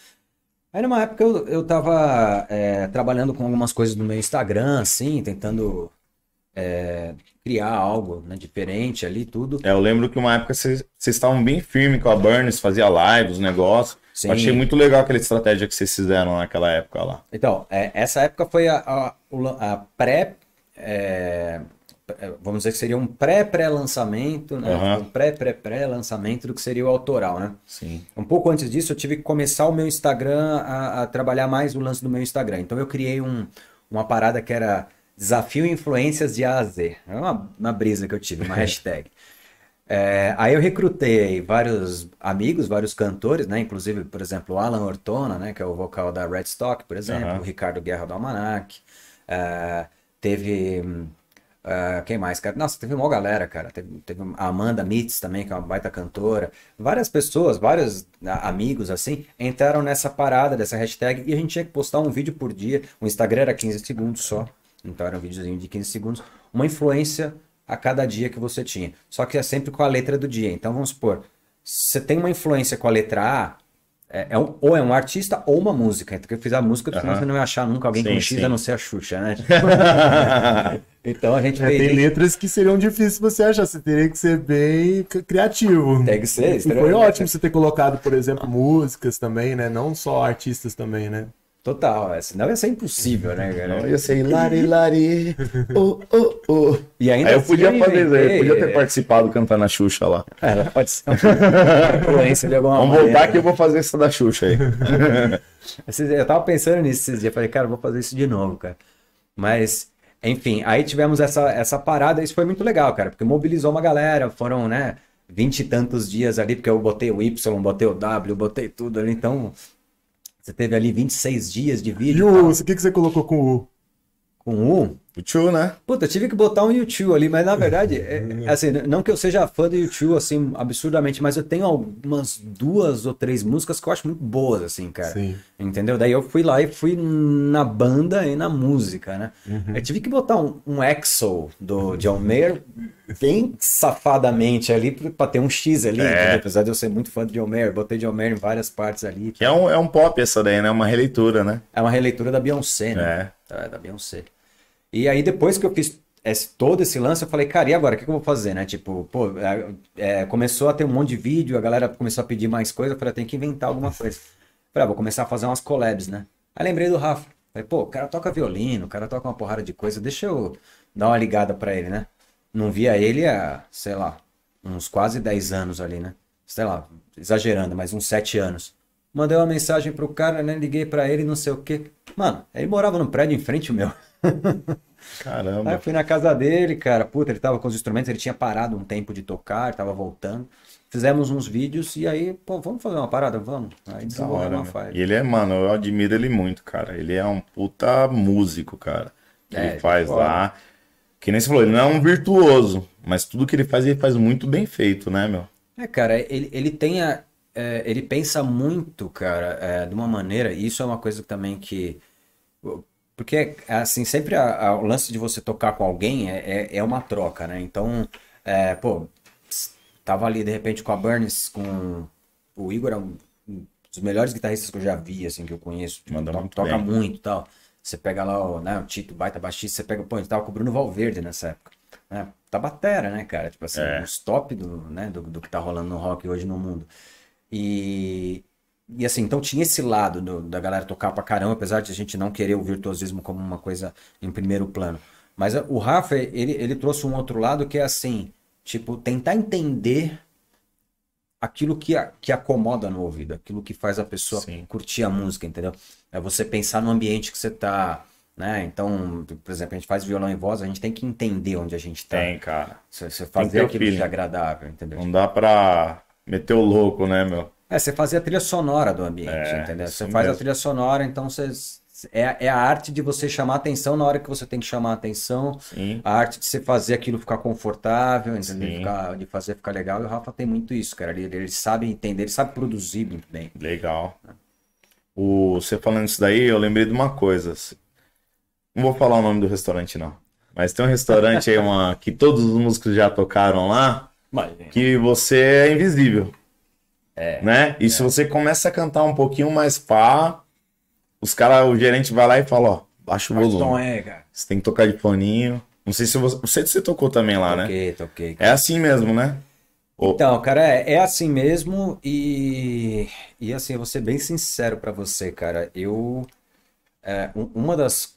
Aí numa época eu, eu estava é, trabalhando com algumas coisas no meu Instagram, assim, tentando é, criar algo né, diferente ali, tudo. É, eu lembro que uma época vocês estavam bem firme com a Burns, fazia lives os negócios. Sim. Eu achei muito legal aquela estratégia que vocês fizeram naquela época lá. Então, é, essa época foi a, a, a pré... É, é, vamos dizer que seria um pré-pré-lançamento, né? Uhum. Um pré-pré-pré-lançamento do que seria o autoral, né? Sim. Um pouco antes disso, eu tive que começar o meu Instagram a, a trabalhar mais o lance do meu Instagram. Então eu criei um, uma parada que era Desafio Influências de A a Z. É uma, uma brisa que eu tive, uma (laughs) hashtag. É, aí eu recrutei vários amigos, vários cantores, né? Inclusive, por exemplo, o Alan Ortona, né? Que é o vocal da Red Stock, por exemplo. Uhum. O Ricardo Guerra do Almanac. É, teve hum, Uh, quem mais, cara? Nossa, teve uma galera, cara. Teve, teve a Amanda Mitz também, que é uma baita cantora. Várias pessoas, vários ah, amigos, assim, entraram nessa parada dessa hashtag e a gente tinha que postar um vídeo por dia. O Instagram era 15 segundos só. Então era um videozinho de 15 segundos. Uma influência a cada dia que você tinha. Só que é sempre com a letra do dia. Então vamos supor, você tem uma influência com a letra A, é, é um, ou é um artista ou uma música. Então, eu fiz a música, eu você não vai achar nunca alguém sim, com X sim. a não ser a Xuxa, né? (laughs) então a gente. É, tem letras que seriam difíceis você achar, você teria que ser bem criativo. Tem que ser, e Foi ótimo você ter colocado, por exemplo, músicas também, né? Não só artistas também, né? Total, é, senão ia ser impossível, né, cara? Não, ia ser lari, lari, oh, oh, oh. E ainda Aí eu assim, podia né, fazer, inventei, eu podia ter é. participado cantando a Xuxa lá. É, pode ser influência de alguma Vamos voltar que eu né? vou fazer essa da Xuxa aí. (laughs) eu tava pensando nisso esses dias, falei, cara, vou fazer isso de novo, cara. Mas, enfim, aí tivemos essa, essa parada, isso foi muito legal, cara, porque mobilizou uma galera, foram, né, vinte e tantos dias ali, porque eu botei o Y, botei o W, botei tudo ali, então você teve ali 26 dias de vídeo. E o, o que, que você colocou com o U? Com o U? YouTube, né? Puta, tive que botar um YouTube ali, mas na verdade, (laughs) é, é, assim, não que eu seja fã do YouTube, assim, absurdamente, mas eu tenho algumas duas ou três músicas que eu acho muito boas, assim, cara. Sim. Entendeu? Daí eu fui lá e fui na banda e na música, né? Uhum. Eu tive que botar um, um Exo do John Mayer bem safadamente ali pra ter um X ali, é. apesar de eu ser muito fã de John Mayer, botei John Mayer em várias partes ali. Que é um, é um pop essa daí, né? Uma releitura, né? É uma releitura da Beyoncé, né? É. Da, é, da Beyoncé. E aí depois que eu fiz esse, todo esse lance, eu falei, cara, e agora? O que, que eu vou fazer, né? Tipo, pô, é, começou a ter um monte de vídeo, a galera começou a pedir mais coisa, eu falei, tem que inventar alguma (laughs) coisa. Falei, ah, vou começar a fazer umas collabs, né? Aí lembrei do Rafa. Falei, pô, o cara toca violino, o cara toca uma porrada de coisa, deixa eu dar uma ligada pra ele, né? Não via ele há, sei lá, uns quase 10 anos ali, né? Sei lá, exagerando, mas uns 7 anos. Mandei uma mensagem pro cara, né? Liguei pra ele, não sei o quê. Mano, ele morava num prédio em frente ao meu. (laughs) Caramba. Aí eu fui na casa dele, cara. Puta, ele tava com os instrumentos, ele tinha parado um tempo de tocar, tava voltando. Fizemos uns vídeos e aí, pô, vamos fazer uma parada? Vamos. Aí desenvolvemos uma faixa. E ele é, mano, eu admiro ele muito, cara. Ele é um puta músico, cara. É, ele faz lá. Que nem você falou, ele não é um virtuoso, mas tudo que ele faz, ele faz muito bem feito, né, meu? É, cara, ele, ele tem a, é, ele pensa muito, cara, é, de uma maneira, e isso é uma coisa também que porque, assim, sempre a, a, o lance de você tocar com alguém é, é, é uma troca, né? Então, é, pô, tava ali de repente com a Burns, com o Igor, é um, dos melhores guitarristas que eu já vi, assim, que eu conheço. Tipo, Manda to muito toca bem. muito e tal. Você pega lá o, né, o Tito, baita baixista, você pega, pô, ele tava com o Bruno Valverde nessa época. Né? Tá batera né, cara? Tipo assim, é. stop do, né, do, do que tá rolando no rock hoje no mundo. E, e assim, então tinha esse lado do, da galera tocar pra caramba, apesar de a gente não querer o virtuosismo como uma coisa em primeiro plano. Mas o Rafa, ele, ele trouxe um outro lado que é assim, tipo, tentar entender aquilo que, a, que acomoda no ouvido, aquilo que faz a pessoa Sim. curtir a música, entendeu? É você pensar no ambiente que você tá, né? Então, por exemplo, a gente faz violão e voz, a gente tem que entender onde a gente tá. Tem, cara. Você fazer aquilo de que é agradável, entendeu? Não dá pra meter o louco, né, meu? É, você fazia a trilha sonora do ambiente, é, entendeu? Você faz mesmo. a trilha sonora, então você. É, é, a arte de você chamar atenção na hora que você tem que chamar atenção. Sim. A arte de você fazer aquilo ficar confortável, entendeu? De, ficar, de fazer ficar legal. E o Rafa tem muito isso, cara. Ele, ele sabe entender, ele sabe produzir muito bem. Legal. O, você falando isso daí, eu lembrei de uma coisa. Assim. Não vou falar o nome do restaurante, não. Mas tem um restaurante aí uma, que todos os músicos já tocaram lá. Imagina. Que você é invisível. É, né? E é. se você começa a cantar um pouquinho mais pá, os cara o gerente vai lá e fala, ó, baixa o volume. É, cara. Você tem que tocar de paninho. Não sei se você. Você, você tocou também lá, toquei, né? Toquei, toquei. É assim mesmo, né? Então, cara, é, é assim mesmo e, e assim, eu vou ser bem sincero para você, cara. Eu. É, uma das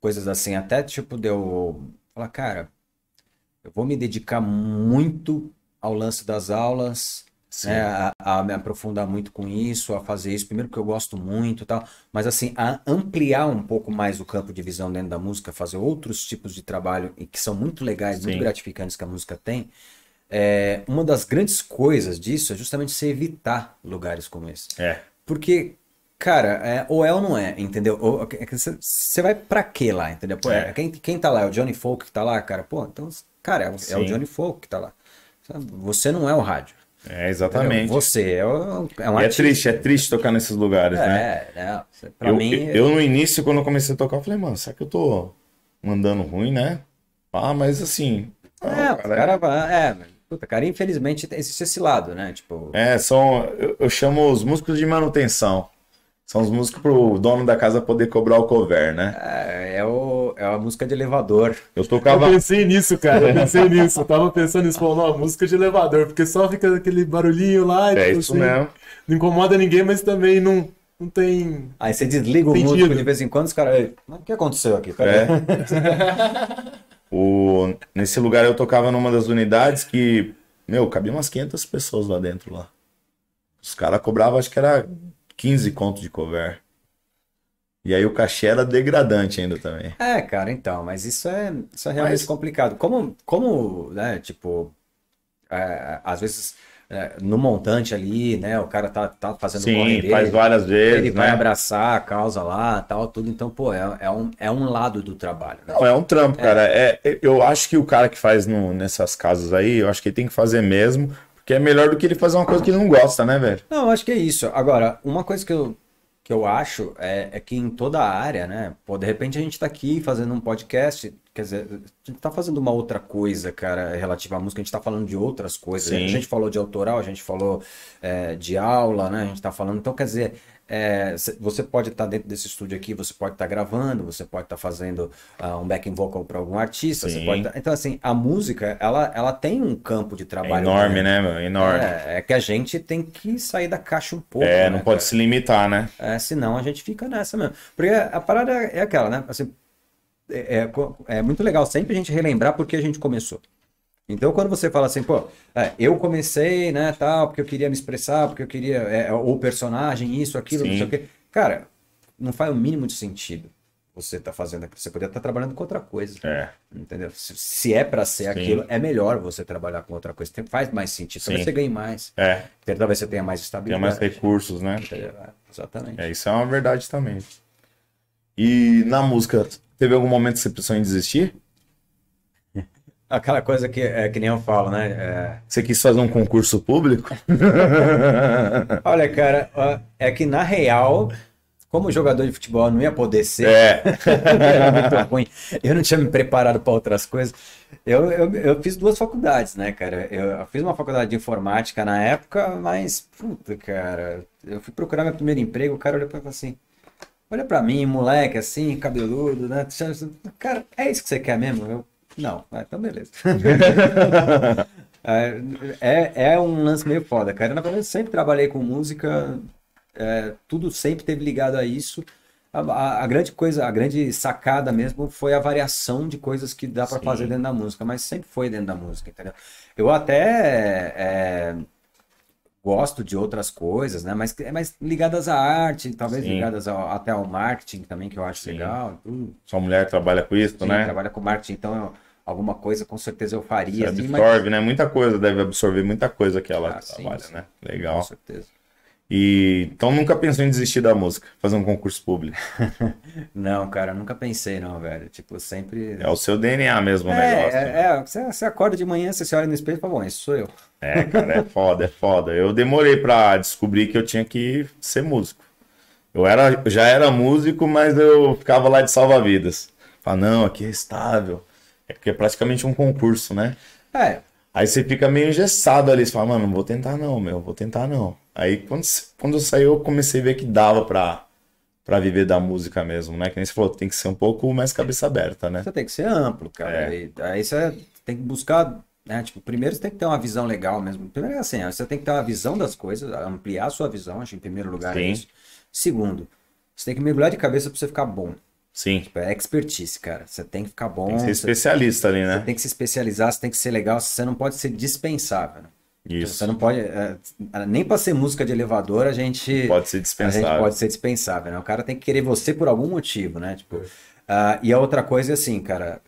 coisas assim, até tipo, deu. Falar, cara, eu vou me dedicar muito ao lance das aulas né, a, a, me aprofundar muito com isso, a fazer isso, primeiro que eu gosto muito tal, mas assim, a ampliar um pouco mais o campo de visão dentro da música, fazer outros tipos de trabalho que são muito legais, Sim. muito gratificantes que a música tem. É, uma das grandes coisas disso é justamente você evitar lugares como esse. É. Porque, cara, é, ou é ou não é, entendeu? É é você vai pra quê lá, entendeu? Pô, é, é. quem, quem tá lá? É o Johnny Folk que tá lá, cara? Pô, então, cara, é, o Johnny Folk que tá lá. Você não é o rádio. É, exatamente. Você é um, é um É triste, é triste tocar nesses lugares, né? é, né? É, Pra eu, mim. Eu, no início, quando eu comecei a tocar, eu falei, mano, será que eu tô mandando ruim, né? Ah, mas assim. Não, é, cara, o cara é. Puta, cara, infelizmente existe esse lado, né? Tipo. É, são. Eu, eu chamo os músicos de manutenção. São os músicos pro dono da casa poder cobrar o cover, né? É, é, o, é a música de elevador. Eu tocava. Eu pensei nisso, cara. Eu pensei nisso. Eu tava pensando nisso, falando, ó, música de elevador, porque só fica aquele barulhinho lá. É tipo, isso assim, mesmo. Não incomoda ninguém, mas também não, não tem. Aí você desliga o sentido. músico de vez em quando, os caras. O que aconteceu aqui? Pera é. o... Nesse lugar eu tocava numa das unidades que, meu, cabia umas 500 pessoas lá dentro lá. Os caras cobravam, acho que era 15 contos de cover. E aí o cachê era degradante ainda também. É, cara, então, mas isso é, isso é realmente mas... complicado. Como, como, né, tipo, é, às vezes é, no montante ali, né, o cara tá, tá fazendo Sim, dele, faz várias vezes, Ele né? vai abraçar a causa lá, tal, tudo. Então, pô, é, é, um, é um lado do trabalho. Né? Não, é um trampo, é. cara. É, eu acho que o cara que faz no, nessas casas aí, eu acho que ele tem que fazer mesmo, que é melhor do que ele fazer uma coisa que ele não gosta, né, velho? Não, acho que é isso. Agora, uma coisa que eu, que eu acho é, é que em toda a área, né? Pô, de repente a gente tá aqui fazendo um podcast, quer dizer, a gente tá fazendo uma outra coisa, cara, relativa à música, a gente tá falando de outras coisas. Né? Sim. A gente falou de autoral, a gente falou é, de aula, né? A gente tá falando. Então, quer dizer, é, você pode estar tá dentro desse estúdio aqui, você pode estar tá gravando, você pode estar tá fazendo uh, um backing vocal para algum artista. Tá, então, assim, a música, ela, ela tem um campo de é trabalho. É enorme, né, meu? É enorme. É, é, que a gente tem que sair da caixa um pouco. É, né, não pode cara? se limitar, né? É, senão a gente fica nessa mesmo. Porque a parada é aquela, né? Assim, é, é, é muito legal sempre a gente relembrar porque a gente começou. Então, quando você fala assim, pô, é, eu comecei, né, tal, porque eu queria me expressar, porque eu queria, é, é personagem, isso, aquilo, Sim. não sei o quê. Cara, não faz o mínimo de sentido você tá fazendo aquilo. Você poderia estar tá trabalhando com outra coisa. É. Entendeu? Se, se é para ser Sim. aquilo, é melhor você trabalhar com outra coisa. Faz mais sentido. Sim. você ganhe mais. É. Talvez você tenha mais estabilidade. Tenha mais recursos, né? Entendeu? É, exatamente. É, isso é uma verdade também. E na música, teve algum momento que você pensou em desistir? Aquela coisa que, é, que nem eu falo, né? É... Você quis fazer um concurso público? (laughs) Olha, cara, é que na real, como jogador de futebol não ia poder ser, é. (laughs) era muito ruim. Eu não tinha me preparado para outras coisas. Eu, eu, eu, fiz duas faculdades, né, cara? Eu, eu, fiz uma faculdade de informática na época, mas, puta, cara, eu fui procurar meu primeiro emprego, o cara olhou pra mim assim. Olha pra mim, moleque, assim, cabeludo, né? Cara, é isso que você quer mesmo? Eu, não, ah, então beleza. (laughs) é, é um lance meio foda, cara. Na verdade, eu sempre trabalhei com música, é, tudo sempre teve ligado a isso. A, a, a, grande coisa, a grande sacada mesmo foi a variação de coisas que dá para fazer dentro da música, mas sempre foi dentro da música, entendeu? Eu até é, gosto de outras coisas, né? Mas, é mas ligadas à arte, talvez Sim. ligadas ao, até ao marketing também, que eu acho Sim. legal. Hum. Sua mulher trabalha com isso, Sim, né? Trabalha com marketing, então eu, alguma coisa com certeza eu faria. Você assim, absorve, mas... né? Muita coisa, deve absorver muita coisa que ela ah, trabalha, sim, né? Legal. Com certeza. E então nunca pensou em desistir da música, fazer um concurso público? (laughs) não, cara, nunca pensei não, velho. Tipo, sempre. É o seu DNA mesmo, o é, negócio. Né? É, né? é, você, você acorda de manhã, você se olha no espelho e fala, bom, isso sou eu. É, cara, é foda, é foda. Eu demorei para descobrir que eu tinha que ser músico. Eu era, já era músico, mas eu ficava lá de salva-vidas. Fala, não, aqui é estável é porque é praticamente um concurso, né? É. Aí você fica meio engessado ali, você fala, mano, não vou tentar não, meu, vou tentar não. Aí quando, quando eu saí, eu comecei a ver que dava pra, pra viver da música mesmo, né? Que nem você falou, tem que ser um pouco mais cabeça aberta, né? Você tem que ser amplo, cara. É. aí você tem que buscar, né? Tipo, primeiro você tem que ter uma visão legal mesmo. Primeiro é assim, você tem que ter uma visão das coisas, ampliar a sua visão, acho, em primeiro lugar é Sim. é isso. Segundo, você tem que mergulhar de cabeça pra você ficar bom. Sim. Tipo, é expertise, cara. Você tem que ficar bom. Tem que ser especialista ali, né? Você tem que se especializar, você tem que ser legal, você não pode ser dispensável. Né? Tipo, Isso. Você não pode. É, é, nem para ser música de elevador, a gente. Pode ser dispensável. A gente pode ser dispensável, né? O cara tem que querer você por algum motivo, né? Tipo. Uh, e a outra coisa é assim, cara,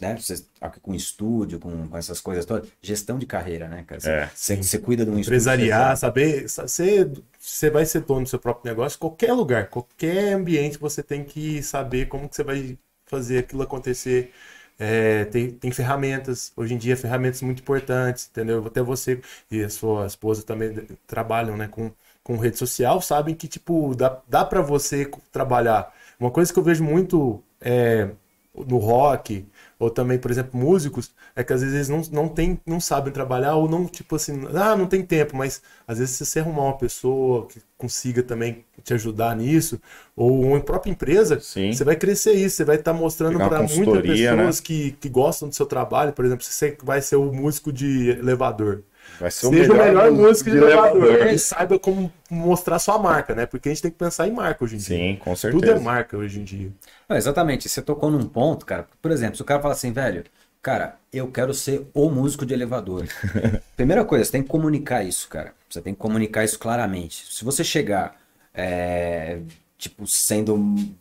né? Você com estúdio, com, com, essas coisas todas, gestão de carreira, né, cara? Você, é, você, você cuida de um Empresariar, estúdio, saber. Você, você vai ser dono do seu próprio negócio, qualquer lugar, qualquer ambiente, você tem que saber como que você vai fazer aquilo acontecer. É, tem, tem ferramentas, hoje em dia ferramentas muito importantes, entendeu? Até você e a sua esposa também trabalham né, com, com rede social, sabem que tipo, dá, dá para você trabalhar. Uma coisa que eu vejo muito é, no rock, ou também, por exemplo, músicos, é que às vezes eles não, não, tem, não sabem trabalhar ou não, tipo assim, ah, não tem tempo, mas às vezes se você arrumar uma pessoa que consiga também te ajudar nisso, ou uma própria empresa, Sim. você vai crescer isso, você vai estar tá mostrando para muitas né? pessoas né? que, que gostam do seu trabalho, por exemplo, você vai ser o músico de elevador. Vai ser seja o melhor, melhor músico de, elevador, elevador e saiba como mostrar sua marca, né? Porque a gente tem que pensar em marca hoje em Sim, dia. Sim, com certeza. Tudo é marca hoje em dia. Não, exatamente. Você tocou num ponto, cara. Por exemplo, se o cara fala assim, velho, cara, eu quero ser o músico de elevador. (laughs) Primeira coisa, você tem que comunicar isso, cara. Você tem que comunicar isso claramente. Se você chegar. É, tipo, sendo,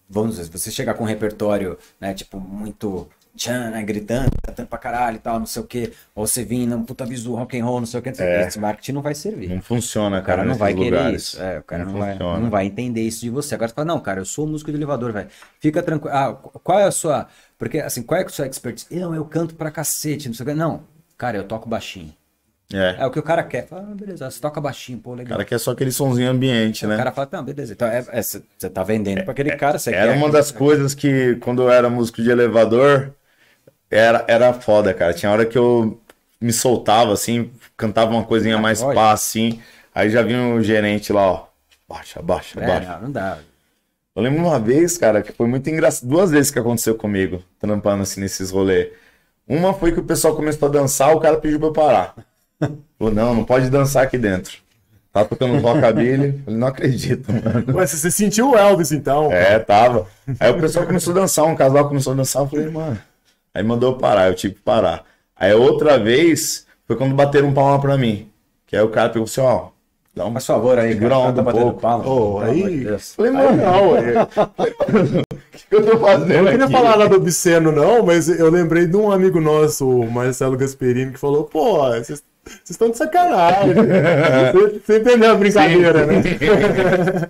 vamos dizer, você chegar com um repertório, né, tipo, muito tchan, né, gritando, cantando tá pra caralho e tal, não sei o quê. Ou você vinha, puta visual, rock and roll, não sei o quê, não sei é. Esse marketing não vai servir. Não funciona, cara. O cara não vai querer lugares. isso. É, o cara não, não vai, não vai entender isso de você. Agora você fala, não, cara, eu sou músico de elevador, velho. Fica tranquilo. Ah, qual é a sua. Porque, assim, qual é, é a sua expertise? Não, eu canto pra cacete, não sei o quê. Não, cara, eu toco baixinho. É. é o que o cara quer. Fala, ah, beleza, você toca baixinho, pô, legal. O cara quer só aquele sonzinho ambiente, é, né? O cara fala, não, beleza. Então, é, é, você tá vendendo pra aquele é, cara. Você era quer uma das coisas que, quando eu era músico de elevador, era, era foda, cara. Tinha hora que eu me soltava, assim, cantava uma coisinha ah, mais olha. pá, assim. Aí já vinha o gerente lá, ó. Baixa, baixa, é, baixa. Não, não dá. Eu lembro uma vez, cara, que foi muito engraçado. Duas vezes que aconteceu comigo, trampando assim nesses rolês. Uma foi que o pessoal começou a dançar, o cara pediu pra eu parar. Falou, não, não pode dançar aqui dentro. Tá tocando rockabilly. Ele não acredito, mano. Mas você sentiu o Elvis então? Cara. É, tava. Aí o pessoal começou a dançar, um casal começou a dançar. Eu falei, mano, Aí mandou eu parar, eu tive que parar. Aí outra vez foi quando bateram um palma pra mim. Que aí o cara pegou assim, ó. Dá um Faz favor aí, cara. Um tá um pouco. palma. Oh, aí... Falei, mano, né? não, O que eu tô fazendo? Eu não queria aqui? falar nada obsceno, não, mas eu lembrei de um amigo nosso, o Marcelo Gasperini, que falou, pô, vocês vocês estão de sacanagem. (laughs) você, é entendeu a brincadeira, Sim. né?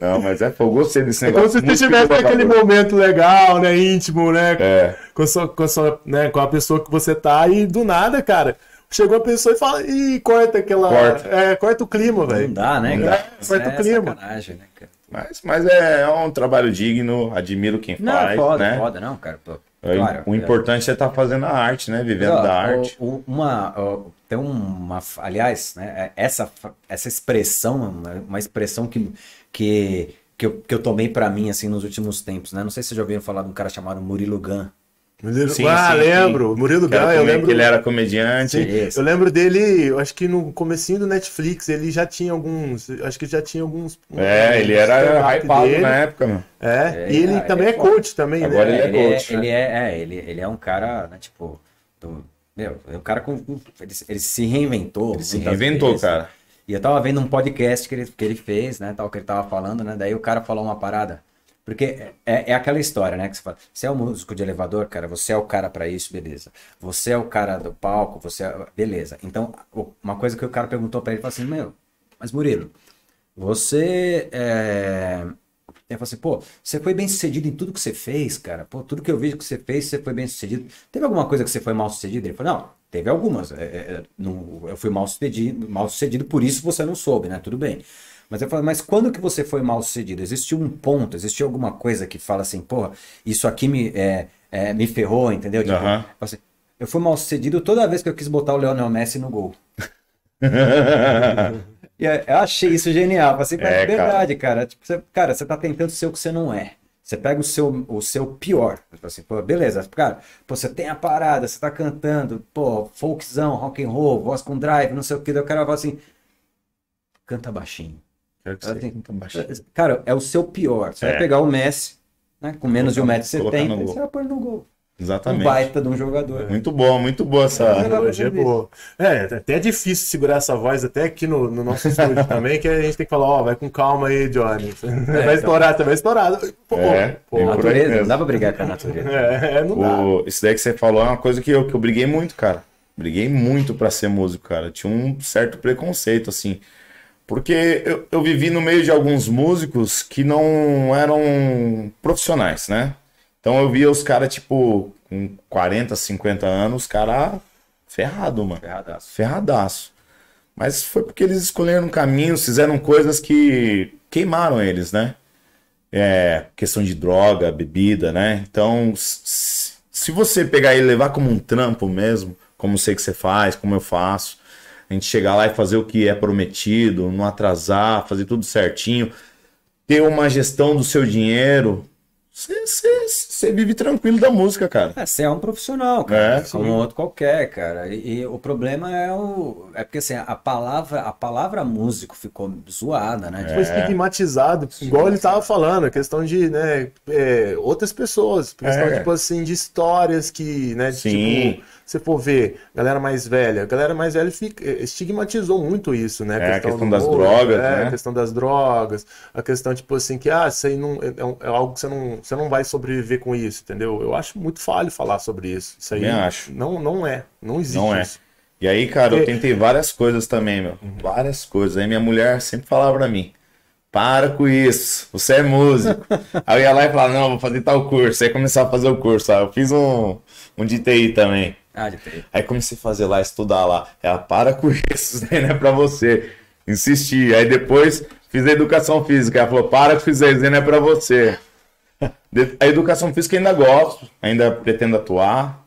Não, mas é fogo você desse negócio. É como se você tivesse aquele momento legal, né? Íntimo, né? É. Com, a sua, com, a sua, né? com a pessoa que você tá e do nada, cara. Chegou a pessoa e fala, e corta aquela. Corta, é, corta o clima, velho. Não dá, né, cara? É, corta o é clima. Sacanagem, né, cara? Mas, mas é, é um trabalho digno, admiro quem não, faz. Não, foda, né? foda, não, cara. Claro, o é. importante é estar tá fazendo a arte, né? Vivendo da arte. O, uma, tem uma. Aliás, né? É, essa, essa expressão, né, uma expressão que, que, que, eu, que eu tomei para mim assim nos últimos tempos, né? Não sei se vocês já ouviram falar de um cara chamado Murilo Gun. Murilo... Sim, ah, sim, lembro. Sim. Murilo Gá, eu lembro. Que ele era comediante. Eu lembro dele, acho que no comecinho do Netflix ele já tinha alguns, acho que já tinha alguns. É, um, ele era hypado dele. na época, mano. É, é e ele, é, também é, é coach também, Agora né? ele é coach. Ele é, né? ele, é, é, ele, ele é um cara, né, tipo, do, meu, é um cara com ele, ele se reinventou. Ele se reinventou, vezes. cara. E eu tava vendo um podcast que ele, que ele fez, né, tal que ele tava falando, né? Daí o cara falou uma parada porque é, é, aquela história, né? Que você fala, você é o um músico de elevador, cara, você é o cara para isso, beleza. Você é o cara do palco, você é... Beleza. Então, uma coisa que o cara perguntou para ele, ele falou assim, meu, mas Murilo, você é... Ele falou assim, pô, você foi bem sucedido em tudo que você fez, cara. Pô, tudo que eu vi que você fez, você foi bem sucedido. Teve alguma coisa que você foi mal sucedido? Ele falou, não, teve algumas. É, é, é não, eu fui mal sucedido, mal sucedido, por isso você não soube, né? Tudo bem. Mas eu falo, mas quando que você foi mal sucedido? Existiu um ponto, existiu alguma coisa que fala assim, porra, isso aqui me, é, é, me ferrou, entendeu? Tipo, uhum. assim, eu fui mal sucedido toda vez que eu quis botar o Leonel Messi no gol. (laughs) e eu achei isso genial. Assim, mas é, é verdade, cara. cara. Tipo, você, cara, você tá tentando ser o que você não é. Você pega o seu, o seu pior. Assim, pô, beleza, cara, pô, você tem a parada, você tá cantando, pô, folkzão, rock and roll, voz com drive, não sei o que. Daí o cara fala assim, canta baixinho. Assim, cara, é o seu pior. Você é. vai pegar o Messi, né? Com menos de 1,70m, você vai pôr no gol. Exatamente. Um baita de um jogador. Muito bom, muito boa essa É, boa. É, é, até é difícil segurar essa voz até aqui no, no nosso estúdio (laughs) também, que a gente tem que falar, ó, oh, vai com calma aí, Johnny. É, (laughs) então. tá, vai estourar, também então... Pô, é, pô, natureza, não dá pra brigar com a natureza. (laughs) É, é, não dá. O, isso daí que você falou é uma coisa que eu, que eu briguei muito, cara. Briguei muito pra ser músico, cara. tinha um certo preconceito, assim. Porque eu, eu vivi no meio de alguns músicos que não eram profissionais, né? Então eu via os caras, tipo, com 40, 50 anos, os caras ferrado, mano. Ferradaço. Ferradaço. Mas foi porque eles escolheram um caminho, fizeram coisas que queimaram eles, né? É, questão de droga, bebida, né? Então, se você pegar e levar como um trampo mesmo, como sei que você faz, como eu faço, a gente chegar lá e fazer o que é prometido, não atrasar, fazer tudo certinho, ter uma gestão do seu dinheiro, você vive tranquilo da música, cara. É, você é, é um profissional, cara. É, como é sim. outro qualquer, cara. E, e, o problema é o. É porque assim, a palavra, a palavra músico ficou zoada, né? É. estigmatizado, sim, igual ele tava falando, a questão de, né, é, outras pessoas, questão, é. tipo assim, de histórias que, né, de, tipo você for ver, galera mais velha, galera mais velha fica, eh, estigmatizou muito isso, né? A é, questão a questão das humor, drogas, é, né? A questão das drogas, a questão, tipo assim, que, ah, aí não, é, é, é, algo que você não, você não vai sobreviver com isso, entendeu? Eu acho muito falho falar sobre isso. Isso aí acho. Não, não é, não existe não é. E aí, cara, eu é. tentei várias coisas também, meu. Uhum. Várias coisas. Aí minha mulher sempre falava pra mim, para com isso, você é músico. (laughs) aí eu ia lá e falava, não, vou fazer tal curso. Aí começava a fazer o curso. Aí eu fiz um, um de TI também. Ah, aí comecei a fazer lá, estudar lá. Ela, para com isso, né? Não é pra você. Insisti. Aí depois fiz a educação física. Ela falou, para que fizer a não é pra você. (laughs) A educação física ainda gosto, ainda pretendo atuar,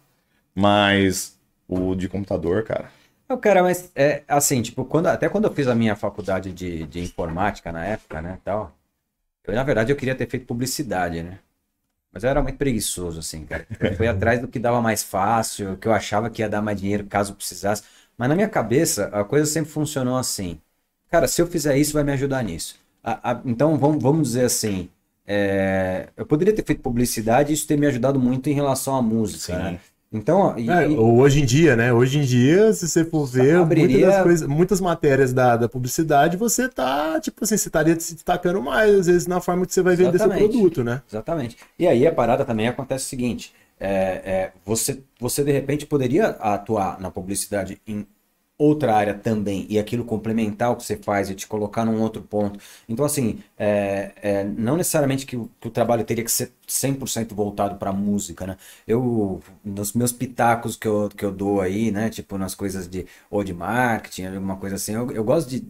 mas o de computador, cara. Não, cara, mas é assim, tipo, quando, até quando eu fiz a minha faculdade de, de informática na época, né, tal, eu, na verdade eu queria ter feito publicidade, né? Mas eu era muito preguiçoso, assim, cara. Eu fui atrás do que dava mais fácil, que eu achava que ia dar mais dinheiro caso precisasse. Mas na minha cabeça, a coisa sempre funcionou assim. Cara, se eu fizer isso, vai me ajudar nisso. A, a, então, vamos, vamos dizer assim, é, eu poderia ter feito publicidade e isso ter me ajudado muito em relação à música. Né? Então, e, é, hoje em dia, né? Hoje em dia, se você for ver abriria... muitas, coisas, muitas matérias da, da publicidade, você tá, tipo assim, você estaria se destacando mais, às vezes, na forma que você vai vender Exatamente. seu produto, né? Exatamente. E aí a parada também acontece o seguinte: é, é, você, você de repente poderia atuar na publicidade em outra área também e aquilo complementar o que você faz e te colocar num outro ponto. Então, assim, é, é, não necessariamente que o, que o, trabalho teria que ser 100% voltado para música, né? Eu, nos meus pitacos que eu, que eu dou aí, né? Tipo, nas coisas de, ou de marketing, alguma coisa assim, eu, eu gosto de,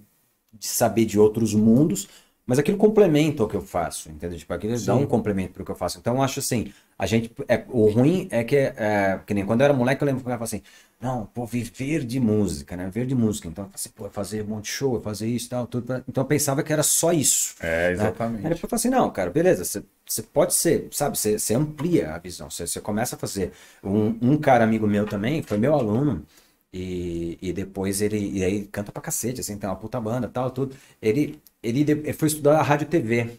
de saber de outros mundos, mas aquilo complementa o que eu faço, entendeu? Tipo, aquilo Sim. dá um complemento para o que eu faço. Então, eu acho assim, a gente, é, o ruim é que, é, que nem quando eu era moleque, eu lembro que eu falava assim, não, vou viver de música, né? Viver de música. Então, assim, pô, fazer um monte de show, fazer isso e tal, tudo. Pra... Então, eu pensava que era só isso. É, né? exatamente. Né? Aí eu falei assim: não, cara, beleza, você pode ser, sabe? Você amplia a visão, você começa a fazer. Um, um cara amigo meu também, foi meu aluno, e, e depois ele e aí canta pra cacete, assim, tem uma puta banda tal, tudo. Ele, ele foi estudar a rádio TV.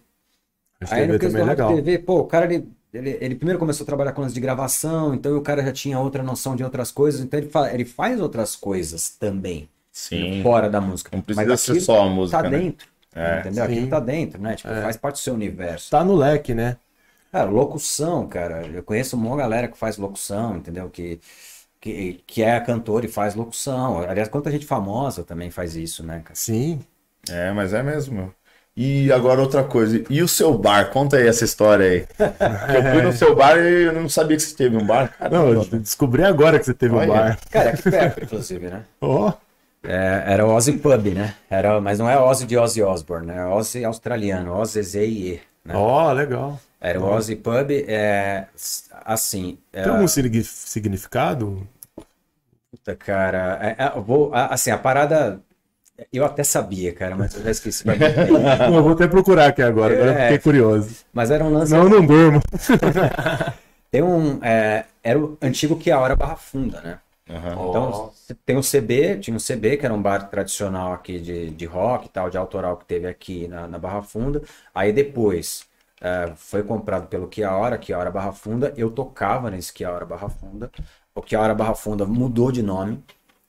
Aí no que é rádio TV, pô, o cara ele ele, ele primeiro começou a trabalhar com as de gravação, então o cara já tinha outra noção de outras coisas, então ele, fa ele faz outras coisas também. Sim. Fora da música. Não precisa Mas ser só a música. Tá né? dentro. É. Entendeu? aqui tá dentro, né? Tipo, é. faz parte do seu universo. Tá no leque, né? É, locução, cara. Eu conheço uma galera que faz locução, entendeu? Que, que, que é cantor e faz locução. Aliás, quanta gente famosa também faz isso, né, cara? Sim. É, mas é mesmo. E agora outra coisa, e o seu bar? Conta aí essa história aí. (laughs) Eu fui no seu bar e eu não sabia que você teve um bar. Caramba, não, eu descobri agora que você teve Olha, um bar. Cara, que perto, (laughs) inclusive, né? Oh. É, era o Ozzy Pub, né? Era, mas não é Ozzy de Ozzy Osbourne, né? Ozzy é australiano, Ozzy Zee. Né? Oh, legal. Era o Ozzy Pub, é, assim... É, Tem é... algum significado? Puta, cara, é, é, vou, assim, a parada eu até sabia, cara, mas eu já esqueci. (laughs) eu vou até procurar aqui agora, é, fiquei curioso. Mas era um lance. Não, assim. não durmo. (laughs) tem um. É, era o antigo que a hora Barra Funda, né? Uhum. Então, tem um CB, tinha um CB, que era um bar tradicional aqui de, de rock e tal, de autoral que teve aqui na, na Barra Funda. Aí depois é, foi comprado pelo Que a Hora, Que a Hora Barra Funda. Eu tocava nesse Que a Hora Barra Funda. O Que a Hora Barra Funda mudou de nome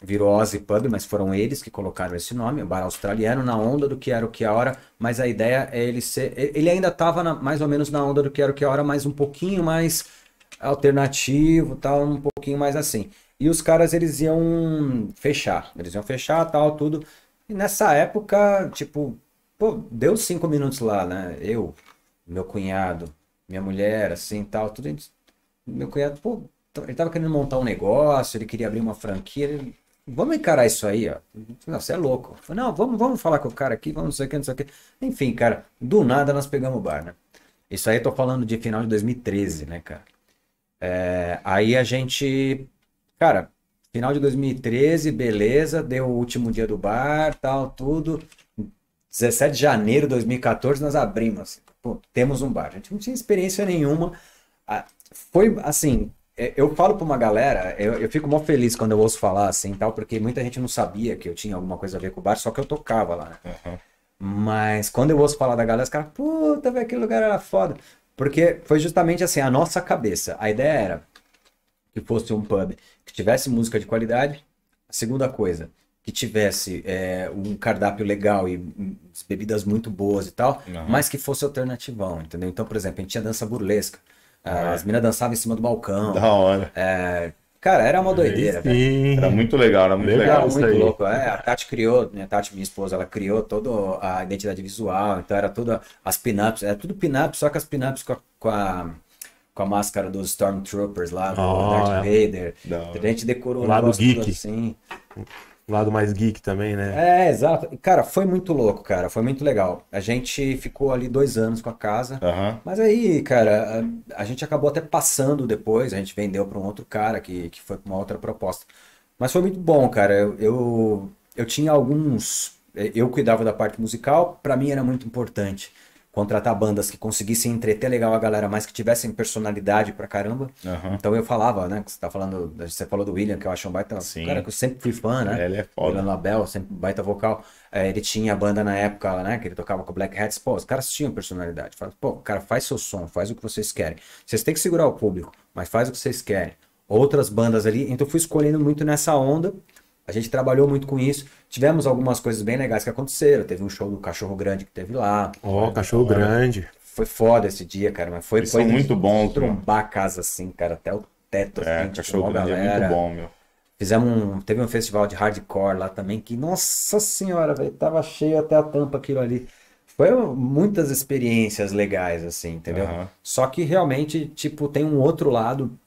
virou Ozzy Pub, mas foram eles que colocaram esse nome, o bar australiano, na onda do que era o que a hora, mas a ideia é ele ser. Ele ainda estava mais ou menos na onda do que era o que a hora, mas um pouquinho mais alternativo, tal, um pouquinho mais assim. E os caras eles iam fechar, eles iam fechar, tal, tudo. E nessa época, tipo, pô, deu cinco minutos lá, né? Eu, meu cunhado, minha mulher, assim, tal, tudo. Meu cunhado, pô, ele tava querendo montar um negócio, ele queria abrir uma franquia, ele vamos encarar isso aí, ó. Não, você é louco. Falei, não, vamos, vamos falar com o cara aqui, vamos não sei o que, não sei o que. Enfim, cara, do nada nós pegamos o bar, né? Isso aí eu tô falando de final de 2013, né, cara? É, aí a gente, cara, final de 2013, beleza, deu o último dia do bar, tal, tudo. 17 de janeiro de 2014 nós abrimos. Assim, pô, temos um bar. A gente não tinha experiência nenhuma. Foi assim, é, eu falo para uma galera, eu, eu fico mó feliz quando eu ouço falar assim tal, porque muita gente não sabia que eu tinha alguma coisa a ver com o bar, só que eu tocava lá. Né? Uhum. Mas quando eu ouço falar da galera, os caras, puta, velho, aquele lugar era foda. Porque foi justamente assim, a nossa cabeça. A ideia era que fosse um pub que tivesse música de qualidade. A segunda coisa, que tivesse é, um cardápio legal e hum, bebidas muito boas e tal, uhum. mas que fosse alternativão, entendeu? Então, por exemplo, a gente tinha dança burlesca. Ah, as meninas dançavam em cima do balcão. Da hora. É, cara, era uma doideira, Era muito legal, era muito legal. legal era muito aí. louco. É, a Tati criou, minha né, Tati, minha esposa, ela criou toda a identidade visual. Então era tudo as pin-ups, era tudo pin-ups, só que as pin-ups com a, com a com a máscara dos Stormtroopers lá, do oh, Darth é. Vader. A gente decorou o lado geek. assim lado mais geek também, né? É, exato. Cara, foi muito louco, cara. Foi muito legal. A gente ficou ali dois anos com a casa. Uhum. Mas aí, cara, a, a, gente acabou até passando depois. A gente vendeu para um outro cara que, que foi com uma outra proposta. Mas foi muito bom, cara. Eu, eu, eu tinha alguns. Eh, eu cuidava da parte musical, para mim era muito importante contratar bandas que conseguissem entreter legal a galera, mas que tivessem personalidade pra caramba. Uhum. Então eu falava, né? você tá falando. Você falou do William, que eu acho um baita. Sim. Cara, que eu sempre fui fã, né? Ele é foda. William Label, sempre baita vocal. É, ele tinha a banda na época, né? Que ele tocava com Black Hats. Pô, os caras tinham personalidade. Fala, pô, cara, faz seu som, faz o que vocês querem. Vocês têm que segurar o público, mas faz o que vocês querem. Outras bandas ali. Então eu fui escolhendo muito nessa onda. A gente trabalhou muito com isso. Tivemos algumas coisas bem legais que aconteceram. Teve um show do Cachorro Grande que teve lá. Ó, oh, Cachorro Grande. Foi foda esse dia, cara. Mas foi, foi muito bom. Trombar a casa assim, cara, até o teto. É, assim, Cachorro tipo, Grande galera. é muito bom, meu. Fizemos um, teve um festival de hardcore lá também que, nossa senhora, velho, tava cheio até a tampa aquilo ali. Foi muitas experiências legais, assim, entendeu? Uhum. Só que realmente, tipo, tem um outro lado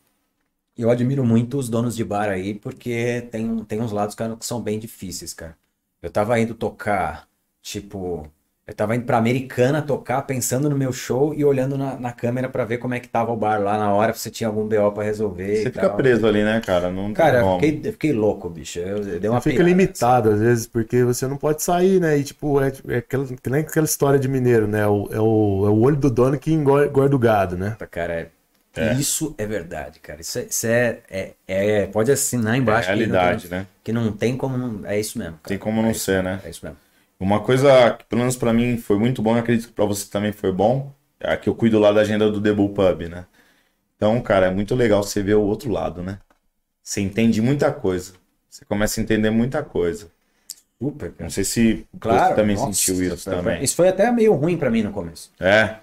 eu admiro muito os donos de bar aí, porque tem, tem uns lados cara, que são bem difíceis, cara. Eu tava indo tocar, tipo, eu tava indo pra Americana tocar, pensando no meu show e olhando na, na câmera para ver como é que tava o bar lá na hora, se tinha algum BO pra resolver. Você fica tal. preso ali, né, cara? Não cara, eu fiquei, eu fiquei, louco, bicho. Eu, eu dei uma pirada, fica limitado, assim. às vezes, porque você não pode sair, né? E, tipo, é, é aquela, que nem aquela história de mineiro, né? É o, é, o, é o olho do dono que engorda o gado, né? Cara, é é. Isso é verdade, cara. Isso, é, isso é, é, é, Pode assinar é embaixo. É realidade, que não, né? Que não tem como. é isso mesmo. Cara. Tem como não é ser, mesmo, né? É isso mesmo. Uma coisa que, pelo menos para mim, foi muito bom, acredito que para você também foi bom, é que eu cuido lá da agenda do The Bull Pub, né? Então, cara, é muito legal você ver o outro lado, né? Você entende muita coisa. Você começa a entender muita coisa. Super. Cara. Não sei se claro, você também nossa, sentiu isso, isso também. Isso foi até meio ruim para mim no começo. É.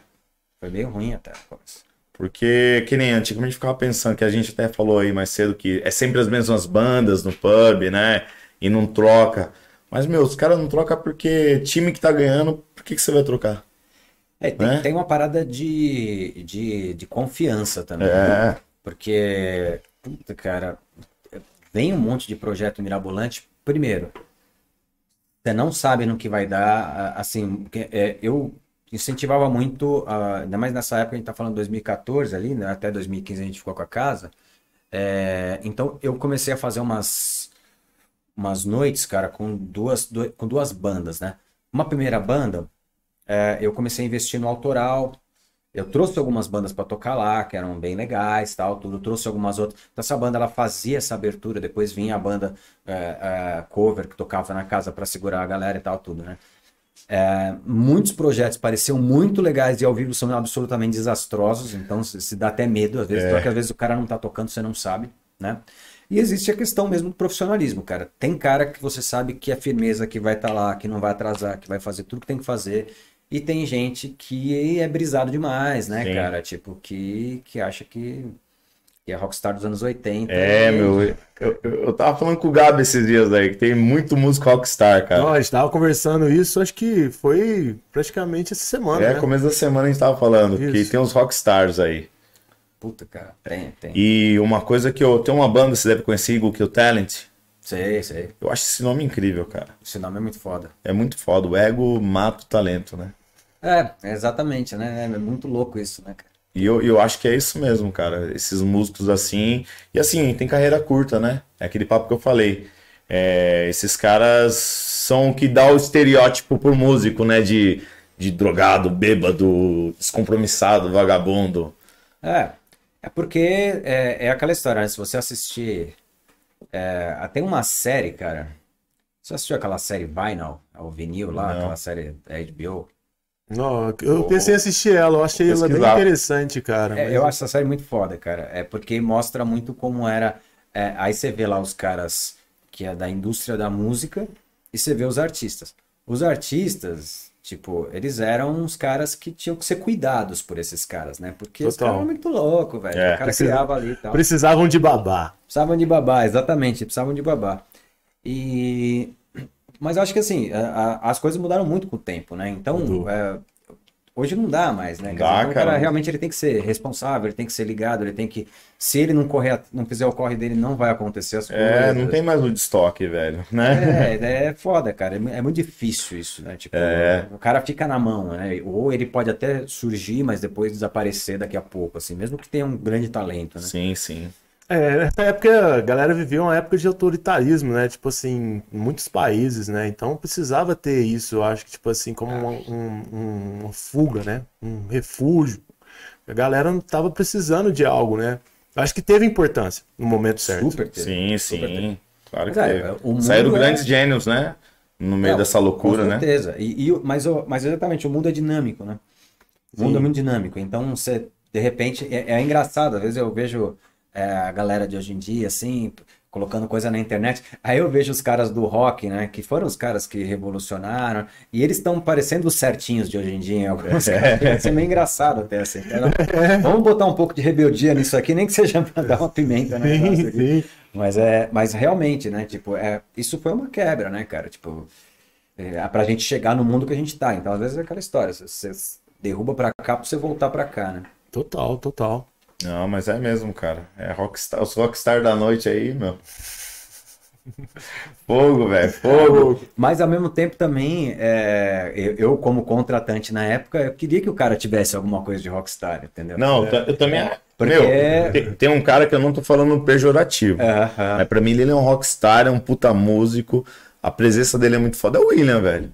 Foi meio ruim até no começo. Porque, que nem antigamente ficava pensando, que a gente até falou aí mais cedo, que é sempre as mesmas bandas no pub, né? E não troca. Mas, meu, os caras não trocam porque time que tá ganhando, por que, que você vai trocar? É, tem, né? tem uma parada de, de, de confiança também. É. Né? Porque, puta, cara, vem um monte de projeto mirabolante. Primeiro, você não sabe no que vai dar. Assim, é, eu incentivava muito, a, ah, ainda mais nessa época, a gente tá falando 2014 ali, né? até 2015 a gente ficou com a casa. É, então eu comecei a fazer umas, umas noites, cara, com duas, com duas bandas, né? Uma primeira banda, é, eu comecei a investir no autoral. Eu trouxe algumas bandas para tocar lá, que eram bem legais, tal, tudo. Trouxe algumas outras. Então, essa banda ela fazia essa abertura, depois vinha a banda é, é cover que tocava na casa para segurar a galera e tal, tudo, né? É, muitos projetos pareciam muito legais e ao vivo são absolutamente desastrosos, então se, se dá até medo às vezes, é. porque às vezes o cara não tá tocando, você não sabe, né? E existe a questão mesmo do profissionalismo, cara. Tem cara que você sabe que é firmeza, que vai estar tá lá, que não vai atrasar, que vai fazer tudo que tem que fazer. E tem gente que é brisado demais, né, Sim. cara? Tipo, que, que acha que que é Rockstar dos anos 80. É, e... Né? meu. Eu, eu tava falando com o Gabi esses dias aí, que tem muito músico Rockstar, cara. Não, a gente tava conversando isso, acho que foi praticamente essa semana. É, né? começo da semana a gente tava falando, isso. que tem uns Rockstars aí. Puta, cara, tem, tem. E uma coisa que eu. Tem uma banda, você deve conhecer, Eagle Kill Talent. Sei, sei. Eu acho esse nome incrível, cara. Esse nome é muito foda. É muito foda. O ego mata o talento, né? É, exatamente, né? É muito louco isso, né, cara? E eu, eu acho que é isso mesmo, cara. Esses músicos assim. E assim, tem carreira curta, né? É aquele papo que eu falei. É, esses caras são o que dá o estereótipo pro músico, né? De, de drogado, bêbado, descompromissado, vagabundo. É. É porque é, é aquela história, né? Se você assistir. É, ah, uma série, cara. Você assistiu aquela série Vinyl, é o vinil lá, Não. aquela série da HBO? Não, eu pensei em assistir ela, eu achei ela bem interessante, cara. É, Eu acho essa série muito foda, cara. É porque mostra muito como era. É, aí você vê lá os caras que é da indústria da música e você vê os artistas. Os artistas, tipo, eles eram uns caras que tinham que ser cuidados por esses caras, né? Porque os caras eram muito loucos, velho. É, o cara precisa... criava ali e tal. Precisavam de babá. Precisavam de babá, exatamente, precisavam de babá. E mas eu acho que assim, a, a, as coisas mudaram muito com o tempo, né? Então, é, hoje não dá mais, né? Não dá, dizer, o cara. cara. realmente ele tem que ser responsável, ele tem que ser ligado, ele tem que. Se ele não correr, não fizer o corre dele, não vai acontecer as coisas. É, não tem mais o estoque, velho, né? É, é foda, cara. É, é muito difícil isso, né? Tipo, é. o cara fica na mão, né? Ou ele pode até surgir, mas depois desaparecer daqui a pouco, assim, mesmo que tenha um grande talento, né? Sim, sim. É, nessa época a galera vivia uma época de autoritarismo, né? Tipo assim, muitos países, né? Então precisava ter isso, eu acho que, tipo assim, como uma, um, uma fuga, né? Um refúgio. A galera não tava precisando de algo, né? acho que teve importância no momento certo. Super teve. Sim, sim. Teve. Claro é, que Saíram é... grandes gênios, né? No meio dessa loucura, com né? certeza. né? E, e, mas, mas exatamente, o mundo é dinâmico, né? O mundo é sim. é muito dinâmico. Então, você, de repente, é, é engraçado. Às vezes eu vejo é, a galera de hoje em dia, assim, colocando coisa na internet. Aí eu vejo os caras do rock, né? Que foram os caras que revolucionaram. E eles estão parecendo os certinhos de hoje em dia. Alguns é. caras. É meio engraçado até assim. Então, (laughs) vamos botar um pouco de rebeldia nisso aqui, nem que seja para dar uma pimenta, né? Mas, é, mas realmente, né? Tipo, é, isso foi uma quebra, né, cara? Tipo, é, pra gente chegar no mundo que a gente tá. Então, às vezes é aquela história. Você derruba pra cá pra você voltar pra cá, né? Total, total. Não, mas é mesmo, cara. É rockstar, os rockstar da noite aí, meu. (laughs) Fogo, velho, fogo. Mas ao mesmo tempo também, é, eu, como contratante na época, eu queria que o cara tivesse alguma coisa de rockstar, entendeu? Não, é. eu também. É, é. Porque... Meu, tem, tem, um cara que eu não tô falando pejorativo. Uh -huh. Mas pra mim ele é um rockstar, é um puta músico. A presença dele é muito foda. É o William, velho.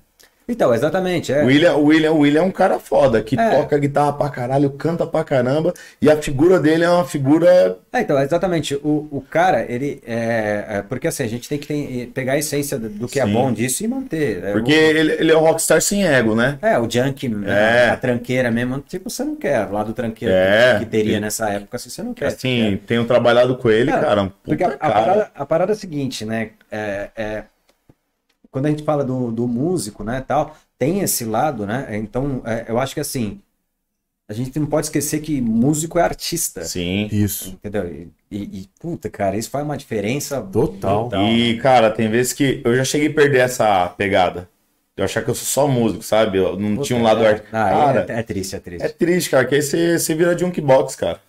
Então, exatamente. É. William, William, William é um cara foda, que é. toca guitarra pra caralho, canta pra caramba, e a figura dele é uma figura. É, então, exatamente. O, o cara, ele. É, é porque assim, a gente tem que ter, pegar a essência do que é Sim. é bom disso e manter. Né? Porque o... ele, ele é um rockstar sem ego, né? É, o junk, né, é. a, a tranqueira mesmo. Tipo, você não quer lá do tranqueiro que teria nessa época, assim, você não quer. Assim, né? tenho trabalhado com ele, cara. porque a, a, parada, a parada é a seguinte, né? é quando a gente fala do, do músico, né, tal, tem esse lado, né? Então, é, eu acho que assim, a gente não pode esquecer que músico é artista. Sim. Isso. Entendeu? E, e, e puta, cara, isso faz uma diferença total. total e, né? cara, tem vezes que eu já cheguei a perder essa pegada. Eu achar que eu sou só músico, sabe? Eu não puta, tinha um lado é, Ah, cara, é, é, triste, é triste. É triste, cara, que aí você, você vira de um cara.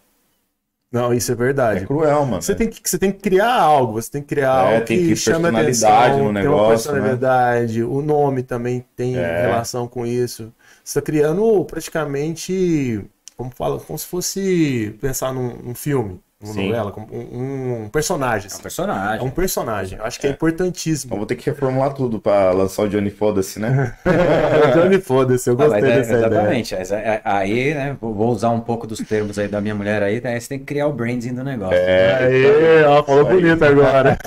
Não, isso é verdade. É cruel, mano. Você tem que, você tem que criar algo, você tem que criar é, algo que, que chama atenção, no negócio, tem uma personalidade, né? o nome também tem é. relação com isso. Você está criando praticamente, como fala, como se fosse pensar num, num filme uma Sim. novela, um, um, personagem. Assim. É um assim. personagem. É um personagem. Eu acho que é, é importantíssimo. Então vou ter que reformular tudo para lançar o Johnny Foda-se, né? (laughs) o Johnny Foda-se, eu gostei ah, é, dessa exatamente. ideia. Exatamente. É, aí, né, vou usar um pouco dos termos aí da minha mulher aí, daí né, você tem que criar o branding do negócio. É, aí, ó, então, falou bonito agora. (laughs)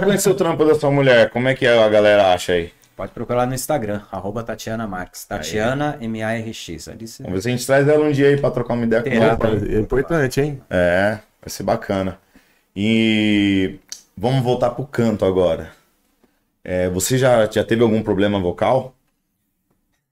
Qual é o seu trampo da sua mulher? Como é que a galera acha aí? Pode procurar no Instagram, arroba Tatiana Marques. Tatiana M-A-R-X. Vamos ver se a gente traz ela um dia aí para trocar uma ideia Terá, com ela. Né? É importante, hein? É, vai ser bacana. E vamos voltar pro canto agora. É, você já, já teve algum problema vocal?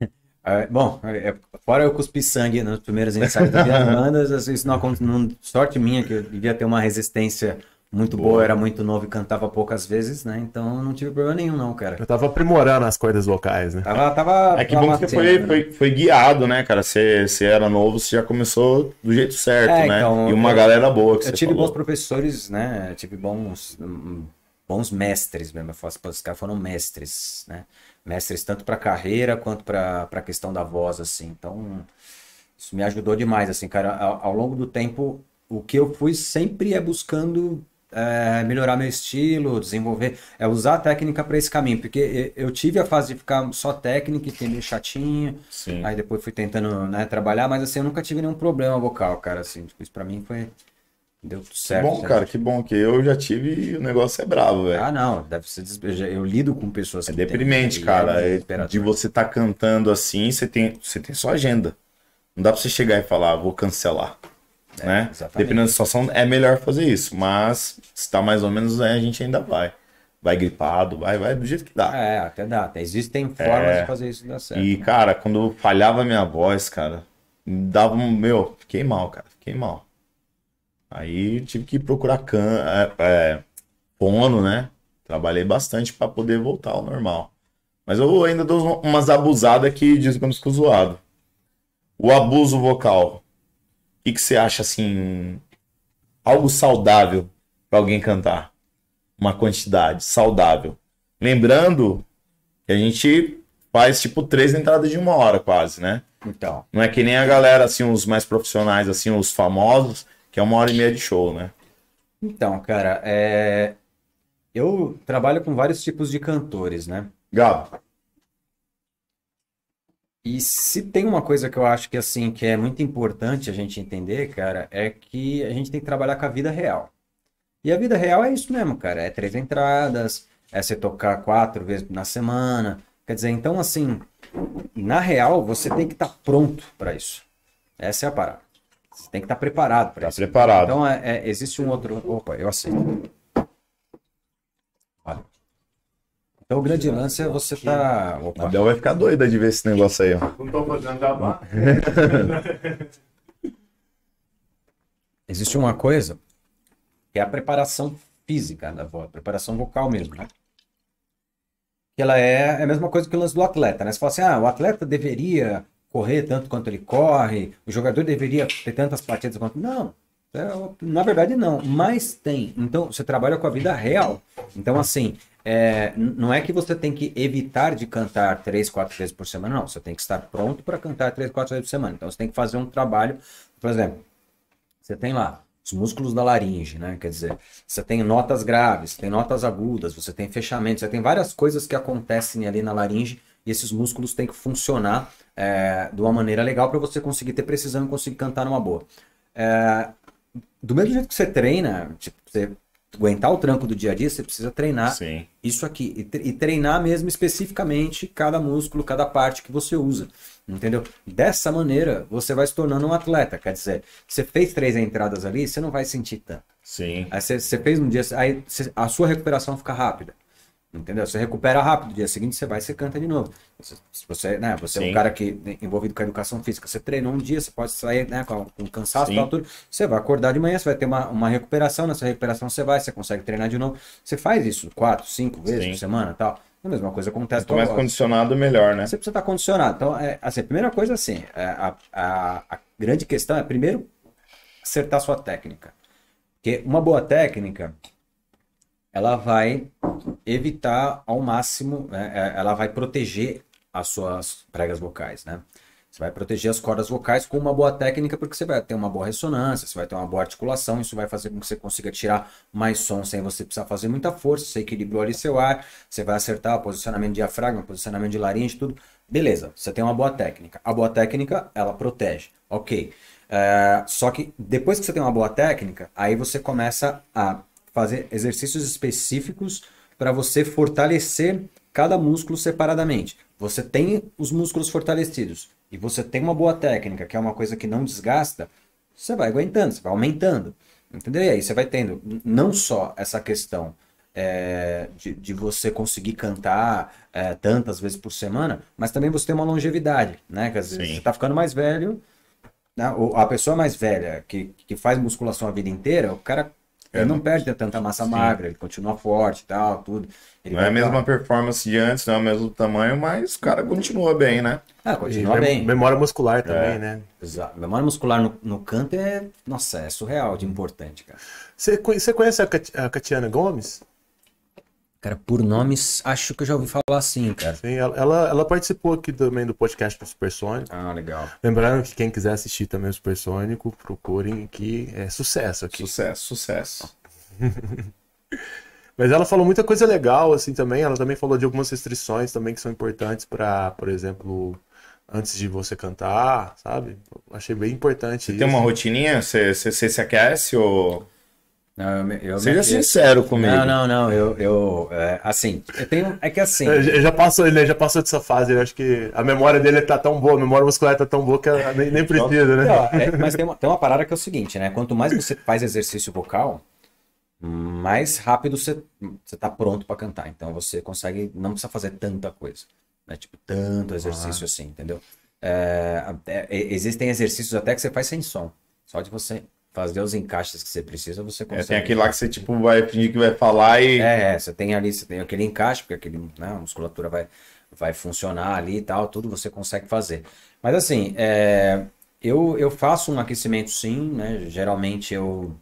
(laughs) Ah, bom, é, é, fora eu cuspi sangue nas primeiras ensaios das (laughs) minhas isso não, aconteceu. sorte minha que eu devia ter uma resistência muito boa. boa, era muito novo e cantava poucas vezes, né? Então não tive problema nenhum, não, cara. Eu tava aprimorando as coisas vocais, né? Tava, tava. É que tava bom que você foi, foi, foi, guiado, né, cara? Você, era novo, você já começou do jeito certo, é, né? Então, e uma eu, galera boa que eu você Eu tive falou. bons professores, né? Eu tive bons, hum, bons mestres mesmo. os caras foram mestres, né? Mestres tanto pra carreira quanto pra, pra questão da voz, assim. Então, isso me ajudou demais, assim, cara. ao, ao longo do tempo, o que eu fui sempre é buscando é, melhorar meu estilo, desenvolver, é usar a técnica para esse caminho, porque eu tive a fase de ficar só técnica, e é meio chatinho, Sim. aí depois fui tentando né, trabalhar, mas assim, eu nunca tive nenhum problema vocal, cara, assim, tipo, isso pra mim foi, deu tudo certo. Que bom, certo. cara, que bom, que eu já tive e o negócio é bravo, velho. Ah, não, deve ser, eu lido com pessoas É deprimente, tem, cara, é, é de você tá cantando assim, você tem, você tem sua agenda, não dá pra você chegar e falar, ah, vou cancelar. É, né? Dependendo da situação, é melhor fazer isso. Mas se tá mais ou menos, aí né, a gente ainda vai. Vai gripado, vai, vai do jeito que dá. É, até dá. Até existem formas é... de fazer isso dar certo. E, né? cara, quando falhava minha voz, cara, dava um. Meu, fiquei mal, cara, fiquei mal. Aí tive que procurar can... é, é, né? Trabalhei bastante para poder voltar ao normal. Mas eu ainda dou umas abusadas que diz que eu não zoado. O abuso vocal que, que você acha assim? Algo saudável para alguém cantar. Uma quantidade saudável. Lembrando que a gente faz tipo três entradas de uma hora quase, né? Então. Não é que nem a galera, assim, os mais profissionais, assim, os famosos, que é uma hora e meia de show, né? Então, cara, é... eu trabalho com vários tipos de cantores, né? Gabo, e se tem uma coisa que eu acho que assim que é muito importante a gente entender, cara, é que a gente tem que trabalhar com a vida real. E a vida real é isso mesmo, cara. É três entradas, é você tocar quatro vezes na semana. Quer dizer, então assim, na real você tem que estar tá pronto para isso. Essa é a parada. Você tem que estar tá preparado para tá isso. Preparado. Então é, é, existe um outro. Opa, eu aceito. Então o grande lance é você tá. O Abel vai ficar doida de ver esse negócio aí, ó. Não tô fazendo jabá. (laughs) Existe uma coisa que é a preparação física da voz, preparação vocal mesmo, né? Que ela é, é a mesma coisa que o lance do atleta, né? Você fala assim, ah, o atleta deveria correr tanto quanto ele corre, o jogador deveria ter tantas partidas quanto. Não, é na verdade não, mas tem. Então você trabalha com a vida real. Então, assim, é, não é que você tem que evitar de cantar três, quatro vezes por semana, não. Você tem que estar pronto para cantar três, quatro vezes por semana. Então você tem que fazer um trabalho, por exemplo, você tem lá os músculos da laringe, né? Quer dizer, você tem notas graves, tem notas agudas, você tem fechamento, você tem várias coisas que acontecem ali na laringe e esses músculos têm que funcionar é, de uma maneira legal para você conseguir ter precisão e conseguir cantar numa boa. É, do mesmo jeito que você treina, tipo, você aguentar o tranco do dia a dia, você precisa treinar Sim. isso aqui. E treinar mesmo especificamente cada músculo, cada parte que você usa. Entendeu? Dessa maneira, você vai se tornando um atleta. Quer dizer, você fez três entradas ali, você não vai sentir tanto. Sim. Aí você, você fez um dia, aí você, a sua recuperação fica rápida. Entendeu? Você recupera rápido, dia seguinte você vai e você canta de novo. Você, você, né, você é um cara que né, envolvido com a educação física, você treinou um dia, você pode sair né, com, com cansaço, tal, tudo. Você vai acordar de manhã, você vai ter uma, uma recuperação, nessa recuperação você vai, você consegue treinar de novo. Você faz isso quatro, cinco vezes Sim. por semana tal. É a mesma coisa acontece Quanto mais condicionado, melhor, né? Você precisa estar condicionado. Então, é, assim, a primeira coisa assim, é, a, a, a grande questão é primeiro acertar sua técnica. Porque uma boa técnica, ela vai evitar ao máximo, né, é, ela vai proteger as suas pregas vocais, né? Você vai proteger as cordas vocais com uma boa técnica, porque você vai ter uma boa ressonância, você vai ter uma boa articulação, isso vai fazer com que você consiga tirar mais som sem você precisar fazer muita força, você equilibrou ali seu ar, você vai acertar o posicionamento de diafragma, posicionamento de laringe, tudo. Beleza, você tem uma boa técnica. A boa técnica, ela protege, ok. É, só que depois que você tem uma boa técnica, aí você começa a fazer exercícios específicos para você fortalecer cada músculo separadamente. Você tem os músculos fortalecidos e você tem uma boa técnica, que é uma coisa que não desgasta, você vai aguentando, você vai aumentando. Entendeu? E aí você vai tendo não só essa questão é, de, de, você conseguir cantar é, tantas vezes por semana, mas também você tem uma longevidade, né? Que às vezes você tá ficando mais velho, né? a pessoa mais velha que, que faz musculação a vida inteira, o cara ele é. não perde tanta massa sim. magra, ele continua forte e tal, tudo. Ele não é a mesma performance de antes, não é o mesmo tamanho, mas o cara continua bem, né? Ah, continua e bem. Memória muscular também, é. né? Exato. Memória muscular no, no campo é, nossa, é surreal de importante, cara. Você conhece a, Cat, a Catiana Gomes? Cara, por nomes, acho que eu já ouvi falar assim, cara. Sim, ela, ela, participou aqui também do podcast do Supersônico. Ah, legal. Lembrando que quem quiser assistir também o Supersônico, procurem aqui. É sucesso aqui. Sucesso, sucesso. (laughs) Mas ela falou muita coisa legal, assim, também. Ela também falou de algumas restrições também que são importantes para, por exemplo, antes de você cantar, sabe? Achei bem importante você isso. tem uma rotininha? Você, você, você se aquece ou... Não, eu, eu Seja me... sincero comigo. Não, não, não. Eu, eu é, assim, eu tenho. É que assim. Eu já passou, ele já passou dessa fase. Eu acho que a memória dele tá tão boa, a memória muscular tá tão boa que nem, nem precisa, né? Não, é, mas tem uma, tem uma parada que é o seguinte, né? Quanto mais você faz exercício vocal, mais rápido você, você tá pronto para cantar. Então você consegue. Não precisa fazer tanta coisa. Né? Tipo, tanto exercício ah. assim, entendeu? É, é, existem exercícios até que você faz sem som. Só de você fazer os encaixes que você precisa, você consegue. É, tem aquele lá que você tipo vai fingir que vai falar e. É, é, você tem ali, você tem aquele encaixe, porque aquele, né, a musculatura vai, vai funcionar ali e tal, tudo você consegue fazer. Mas assim, é, eu, eu faço um aquecimento sim, né? Geralmente eu.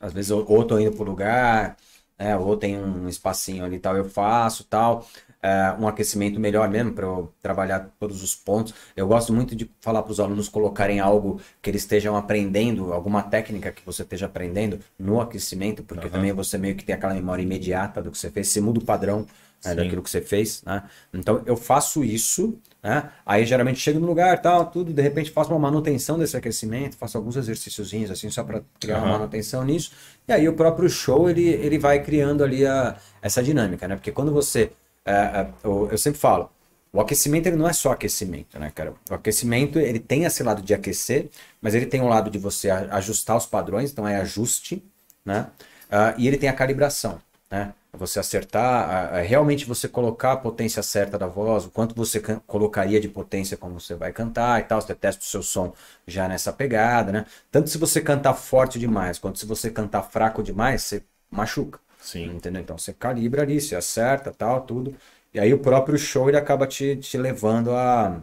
Às vezes eu, ou tô indo pro lugar, né, ou tem um espacinho ali e tal, eu faço tal. É, um aquecimento melhor mesmo, para eu trabalhar todos os pontos. Eu gosto muito de falar para os alunos colocarem algo que eles estejam aprendendo, alguma técnica que você esteja aprendendo no aquecimento, porque uhum. também você meio que tem aquela memória imediata do que você fez, você muda o padrão né, daquilo que você fez, né? Então eu faço isso, né? Aí geralmente chego no lugar, tal, tudo, de repente faço uma manutenção desse aquecimento, faço alguns exercíciozinhos assim só para criar uhum. uma manutenção nisso. E aí o próprio show ele, ele vai criando ali a, essa dinâmica, né? Porque quando você é, é, eu sempre falo, o aquecimento ele não é só aquecimento, né, cara? O aquecimento ele tem esse lado de aquecer, mas ele tem um lado de você ajustar os padrões, então é ajuste, né? Uh, e ele tem a calibração, né? Você acertar, uh, realmente você colocar a potência certa da voz, o quanto você colocaria de potência quando você vai cantar e tal, você testa o seu som já nessa pegada, né? Tanto se você cantar forte demais, quanto se você cantar fraco demais, você machuca. Sim. Entendeu? Então você calibra ali, você acerta, tal, tudo. E aí o próprio show ele acaba te, te levando a,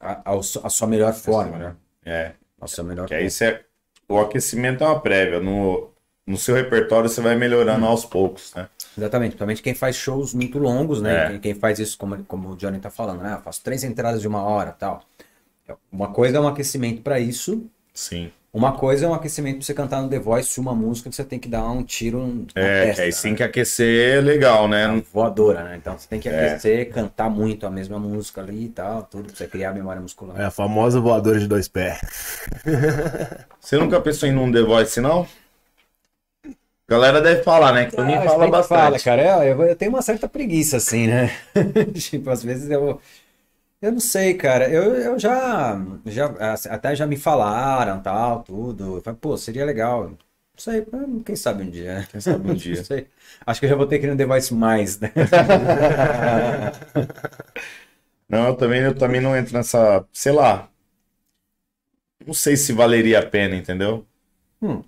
a, a, a sua melhor forma, né? É. A sua melhor que forma. aí você, o aquecimento é uma prévia. No, no seu repertório você vai melhorando hum. aos poucos, né? Exatamente, principalmente quem faz shows muito longos, né? É. Quem, quem, faz isso, como, como o Johnny tá falando, né? Eu ah, faço três entradas de uma hora tal. Então, uma coisa é um aquecimento para isso. Sim. Uma coisa é um aquecimento pra você cantar no The Voice uma música que você tem que dar um tiro na é, testa. É, sim né? que aquecer é legal, né? É voadora, né? Então você tem que é. aquecer, é. cantar muito a mesma música ali e tal, tudo pra você criar a memória muscular. É a famosa voadora de dois pés. (laughs) você nunca pensou em um The Voice, não? galera deve falar, né? Que tu ah, nem fala bastante. Fala, cara. É, eu, eu, tenho uma certa preguiça, assim, né? (laughs) tipo, às vezes eu, eu não sei, cara. Eu, eu já, já. Assim, até já me falaram, tal, tudo. Eu falei, pô, seria legal. Não sei, quem sabe um dia. Quem sabe um (laughs) dia. sei. Acho que eu já vou ter que ir no device mais, né? (laughs) não, eu também, eu também não entro nessa. Sei lá. Não sei se valeria a pena, entendeu? Hum.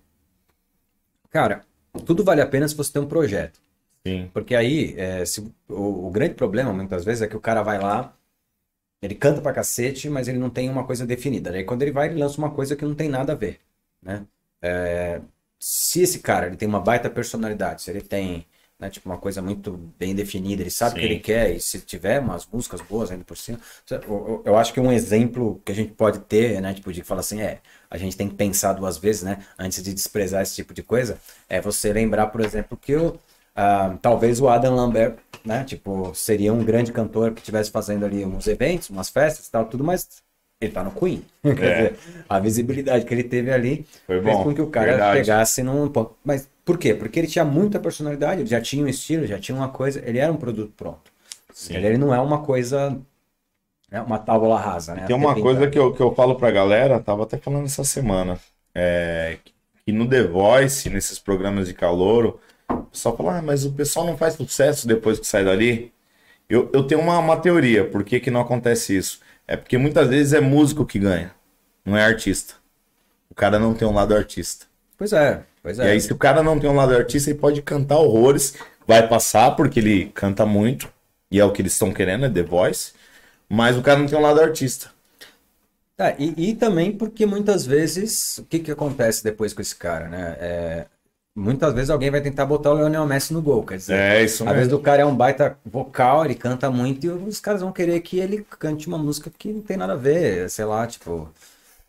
Cara, tudo vale a pena se você tem um projeto. Sim. Porque aí, é, se, o, o grande problema, muitas vezes, é que o cara vai lá ele canta pra cacete, mas ele não tem uma coisa definida. Daí quando ele vai, ele lança uma coisa que não tem nada a ver. Né? É, se esse cara ele tem uma baita personalidade, se ele tem né, tipo, uma coisa muito bem definida, ele sabe o que ele quer, e se tiver umas músicas boas ainda por cima. Eu, eu, acho que um exemplo que a gente pode ter, né? Tipo, de falar assim, é, a gente tem que pensar duas vezes, né? Antes de desprezar esse tipo de coisa, é você lembrar, por exemplo, que o. Eu Uh, talvez o Adam Lambert, né? Tipo, seria um grande cantor que estivesse fazendo ali uns eventos, umas festas e tal, tudo, mas ele tá no Queen. (laughs) É. a visibilidade que ele teve ali Foi fez bom, com que o cara verdade. pegasse num. Mas por quê? Porque ele tinha muita personalidade, ele já tinha um estilo, já tinha uma coisa, ele era um produto pronto. Sim. Ele, ele não é uma coisa. Né, uma tábula rasa, né? Tem uma coisa que eu, que eu falo pra galera, tava até falando essa semana, é, que no The Voice, nesses programas de calouro, o pessoal fala, ah, mas o pessoal não faz sucesso depois que sai dali. Eu, eu tenho uma, uma teoria, por que, que não acontece isso? É porque muitas vezes é músico que ganha, não é artista. O cara não tem um lado artista. Pois é, pois é. E aí, se o cara não tem um lado artista, ele pode cantar horrores, vai passar porque ele canta muito, e é o que eles estão querendo, é The Voice, mas o cara não tem um lado artista. Tá, e, e também porque muitas vezes, o que, que acontece depois com esse cara, né? É, muitas vezes alguém vai tentar botar o Lionel Messi no gol, quer dizer. É, isso às mesmo. Às vezes o cara é um baita vocal, ele canta muito e os caras vão querer que ele cante uma música que não tem nada a ver, sei lá, tipo,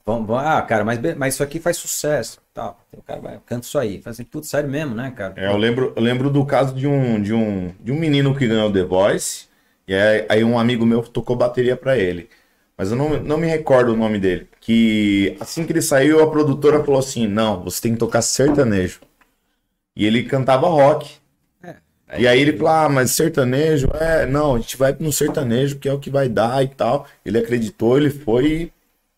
vamos, ah, cara, mas, mas isso aqui faz sucesso, Então, o cara vai, canta isso aí. Faz assim, tudo sério mesmo, né, cara? É, eu lembro, eu lembro do caso de um, de um, de um menino que ganhou The Voice, e aí, aí um amigo meu tocou bateria para ele. Mas eu não, não me recordo o nome dele. Que assim que ele saiu, a produtora falou assim: Não, você tem que tocar sertanejo. E ele cantava rock. É. E aí ele falou, ah, mas sertanejo, é, não, a gente vai no sertanejo, que é o que vai dar e tal. Ele acreditou, ele foi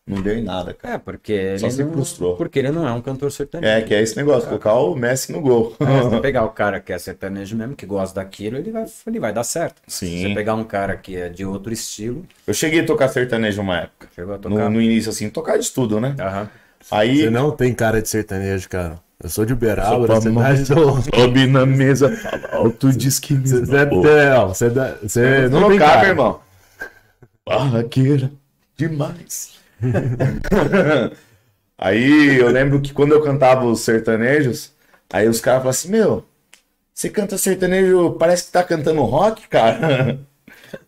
e não deu em nada, cara. É, porque Só se não, frustrou. Porque ele não é um cantor sertanejo. É, que é esse negócio, é. colocar o Messi no gol. É, se (laughs) pegar o cara que é sertanejo mesmo, que gosta daquilo, ele vai, ele vai dar certo. Sim. Se você pegar um cara que é de outro estilo... Eu cheguei a tocar sertanejo uma época. Chegou a tocar? No, no início, assim, tocar de tudo, né? Aham. Aí... Você não tem cara de sertanejo, cara. Eu sou de Uberaba, da cidade Sobe na mesa, fala alto, diz que me... Você é ter... Você é, Cê... É não cabe, cara. irmão. Barraqueira. Demais. (laughs) aí eu lembro que quando eu cantava os sertanejos, aí os caras falavam assim, meu, você canta sertanejo, parece que tá cantando rock, cara. (laughs)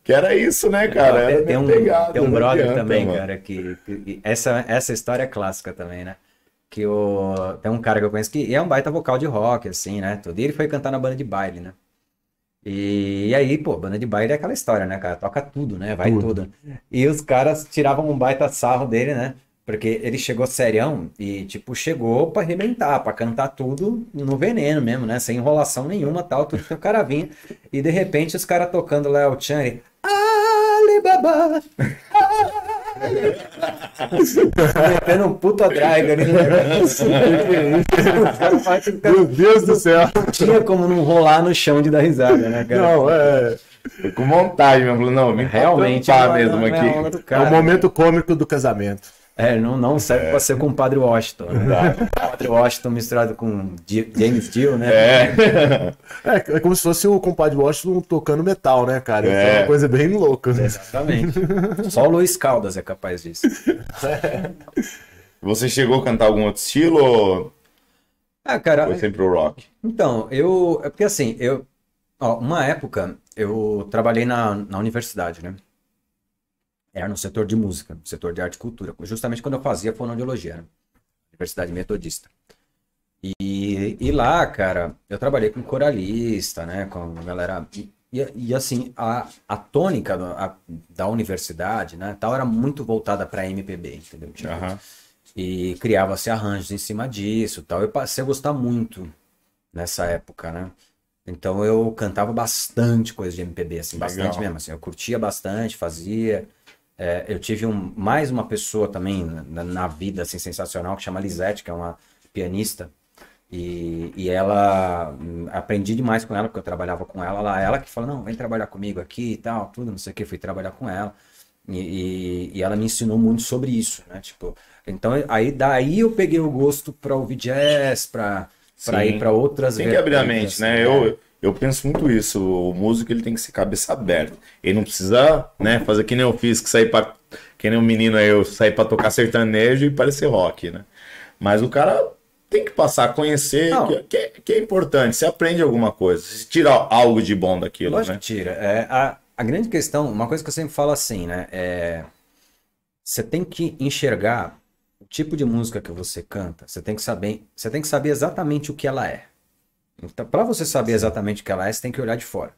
Que era isso, né, cara? Era tem, um, pegado, tem um brother adianta, também, mano. cara, que, que, essa, essa história é clássica também, né? que o... tem um cara que eu conheço que é um baita vocal de rock, assim, né? Todo ele foi cantar na banda de baile, né? E, e aí, pô, banda de baile é aquela história, né, cara? Toca tudo, né? Vai tudo. tudo. E os caras tiravam um baita sarro dele, né? Porque ele chegou serião e, tipo, chegou pra arrebentar, pra cantar tudo no veneno mesmo, né? Sem enrolação nenhuma, tal, tudo que o cara vinha. E, de repente, os caras tocando lá o Chan, Alibaba, Alibaba. Metendo um puta drive ali. Né? Meu Deus do céu. Não tinha como não rolar no chão de dar risada, né, cara? Não, é. Com vontade mesmo. Não, me realmente. Tá mesmo aqui. Cara, é o né? momento cômico do casamento. É, não, não serve é. para ser com o Padre Washington. Né? Padre Washington misturado com James Deal, né? É. é. é. como se fosse o compadre Washington tocando metal, né, cara? É, é uma é. coisa bem louca. Né? Exatamente. Só o Luiz Caldas é capaz disso. Você chegou a cantar algum outro estilo Ah, cara. Foi sempre o rock. Então, eu. É porque assim, eu. Ó, uma época eu trabalhei na, na universidade, né? era no setor de música, no setor de arte e cultura, justamente quando eu fazia fonoaudiologia, né? Universidade Metodista. E, e lá, cara, eu trabalhei com coralista, né, com a galera... E, e, assim, a, a tônica da, da universidade, né, tal, era muito voltada para MPB, entendeu? Tipo, uhum. E criava-se arranjos em cima disso, tal. Eu passei a gostar muito nessa época, né? Então eu cantava bastante coisa de MPB, assim, Legal. bastante mesmo, assim, eu curtia bastante, fazia... É, eu tive um, mais uma pessoa também na, na, vida assim, sensacional que chama Lisette, que é uma pianista. E, e ela hum, aprendi demais com ela, porque eu trabalhava com ela lá. Ela que falou: não, vem trabalhar comigo aqui e tal, tudo, não sei o que. Fui trabalhar com ela. E, e, e, ela me ensinou muito sobre isso, né? Tipo, então aí daí eu peguei o gosto para ouvir jazz, para para ir para outras Tem que abrir a mente, né? Assim, eu, né? Eu penso muito isso. O músico ele tem que ser cabeça aberta. Ele não precisa, né, fazer que nem eu fiz, que sair para que nem um menino aí, eu saí para tocar sertanejo e parecer rock, né? Mas o cara tem que passar a conhecer, que, é, que, é importante. Você aprende alguma coisa, você tira algo de bom daquilo, Lógico né? Que tira. É, a, a grande questão, uma coisa que eu sempre falo assim, né? É, você tem que enxergar o tipo de música que você canta. Você tem que saber, você tem que saber exatamente o que ela é. Então, para você saber exatamente o que ela é, você tem que olhar de fora.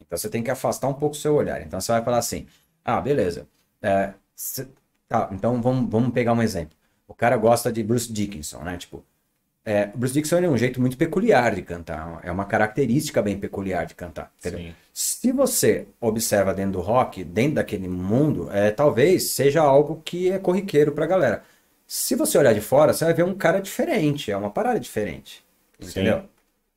Então, você tem que afastar um pouco o seu olhar. Então, você vai falar assim: ah, beleza. É, cê, tá, então vamos, vamos pegar um exemplo. O cara gosta de Bruce Dickinson, né? Tipo, é, Bruce Dickinson é um jeito muito peculiar de cantar, é uma característica bem peculiar de cantar. Se você observa dentro do rock, dentro daquele mundo, é, talvez seja algo que é corriqueiro pra galera. Se você olhar de fora, você vai ver um cara diferente, é uma parada diferente. Entendeu? Sim.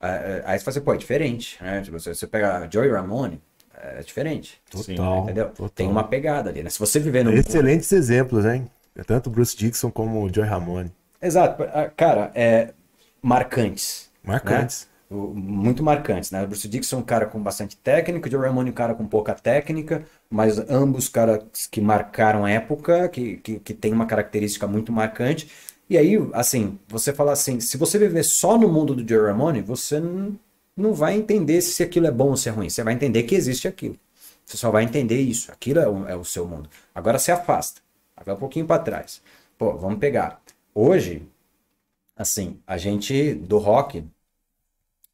Aí você fala assim, pô, é diferente, né? Tipo, você pega Joey Ramone, é diferente. Total. Entendeu? Total. Tem uma pegada ali, né? Se você viver no... Excelentes exemplos, hein? Tanto Bruce Dixon como Joey Ramone. Exato. Ah, cara, é... marcantes. Marcantes. Né? muito marcantes, né? Bruce Dixon é um cara com bastante técnica, Joe Ramone é um cara com pouca técnica, mas ambos caras que marcaram época, que, que, que tem uma característica muito marcante. E aí, assim, você fala assim, se você viver só no mundo do Joe Ramone, você não vai entender se aquilo é bom ou se é ruim. Você vai entender que existe aquilo. Você só vai entender isso. Aquilo é o, é o seu mundo. Agora se afasta. Vai um pouquinho para trás. Pô, vamos pegar. Hoje, assim, a gente do rock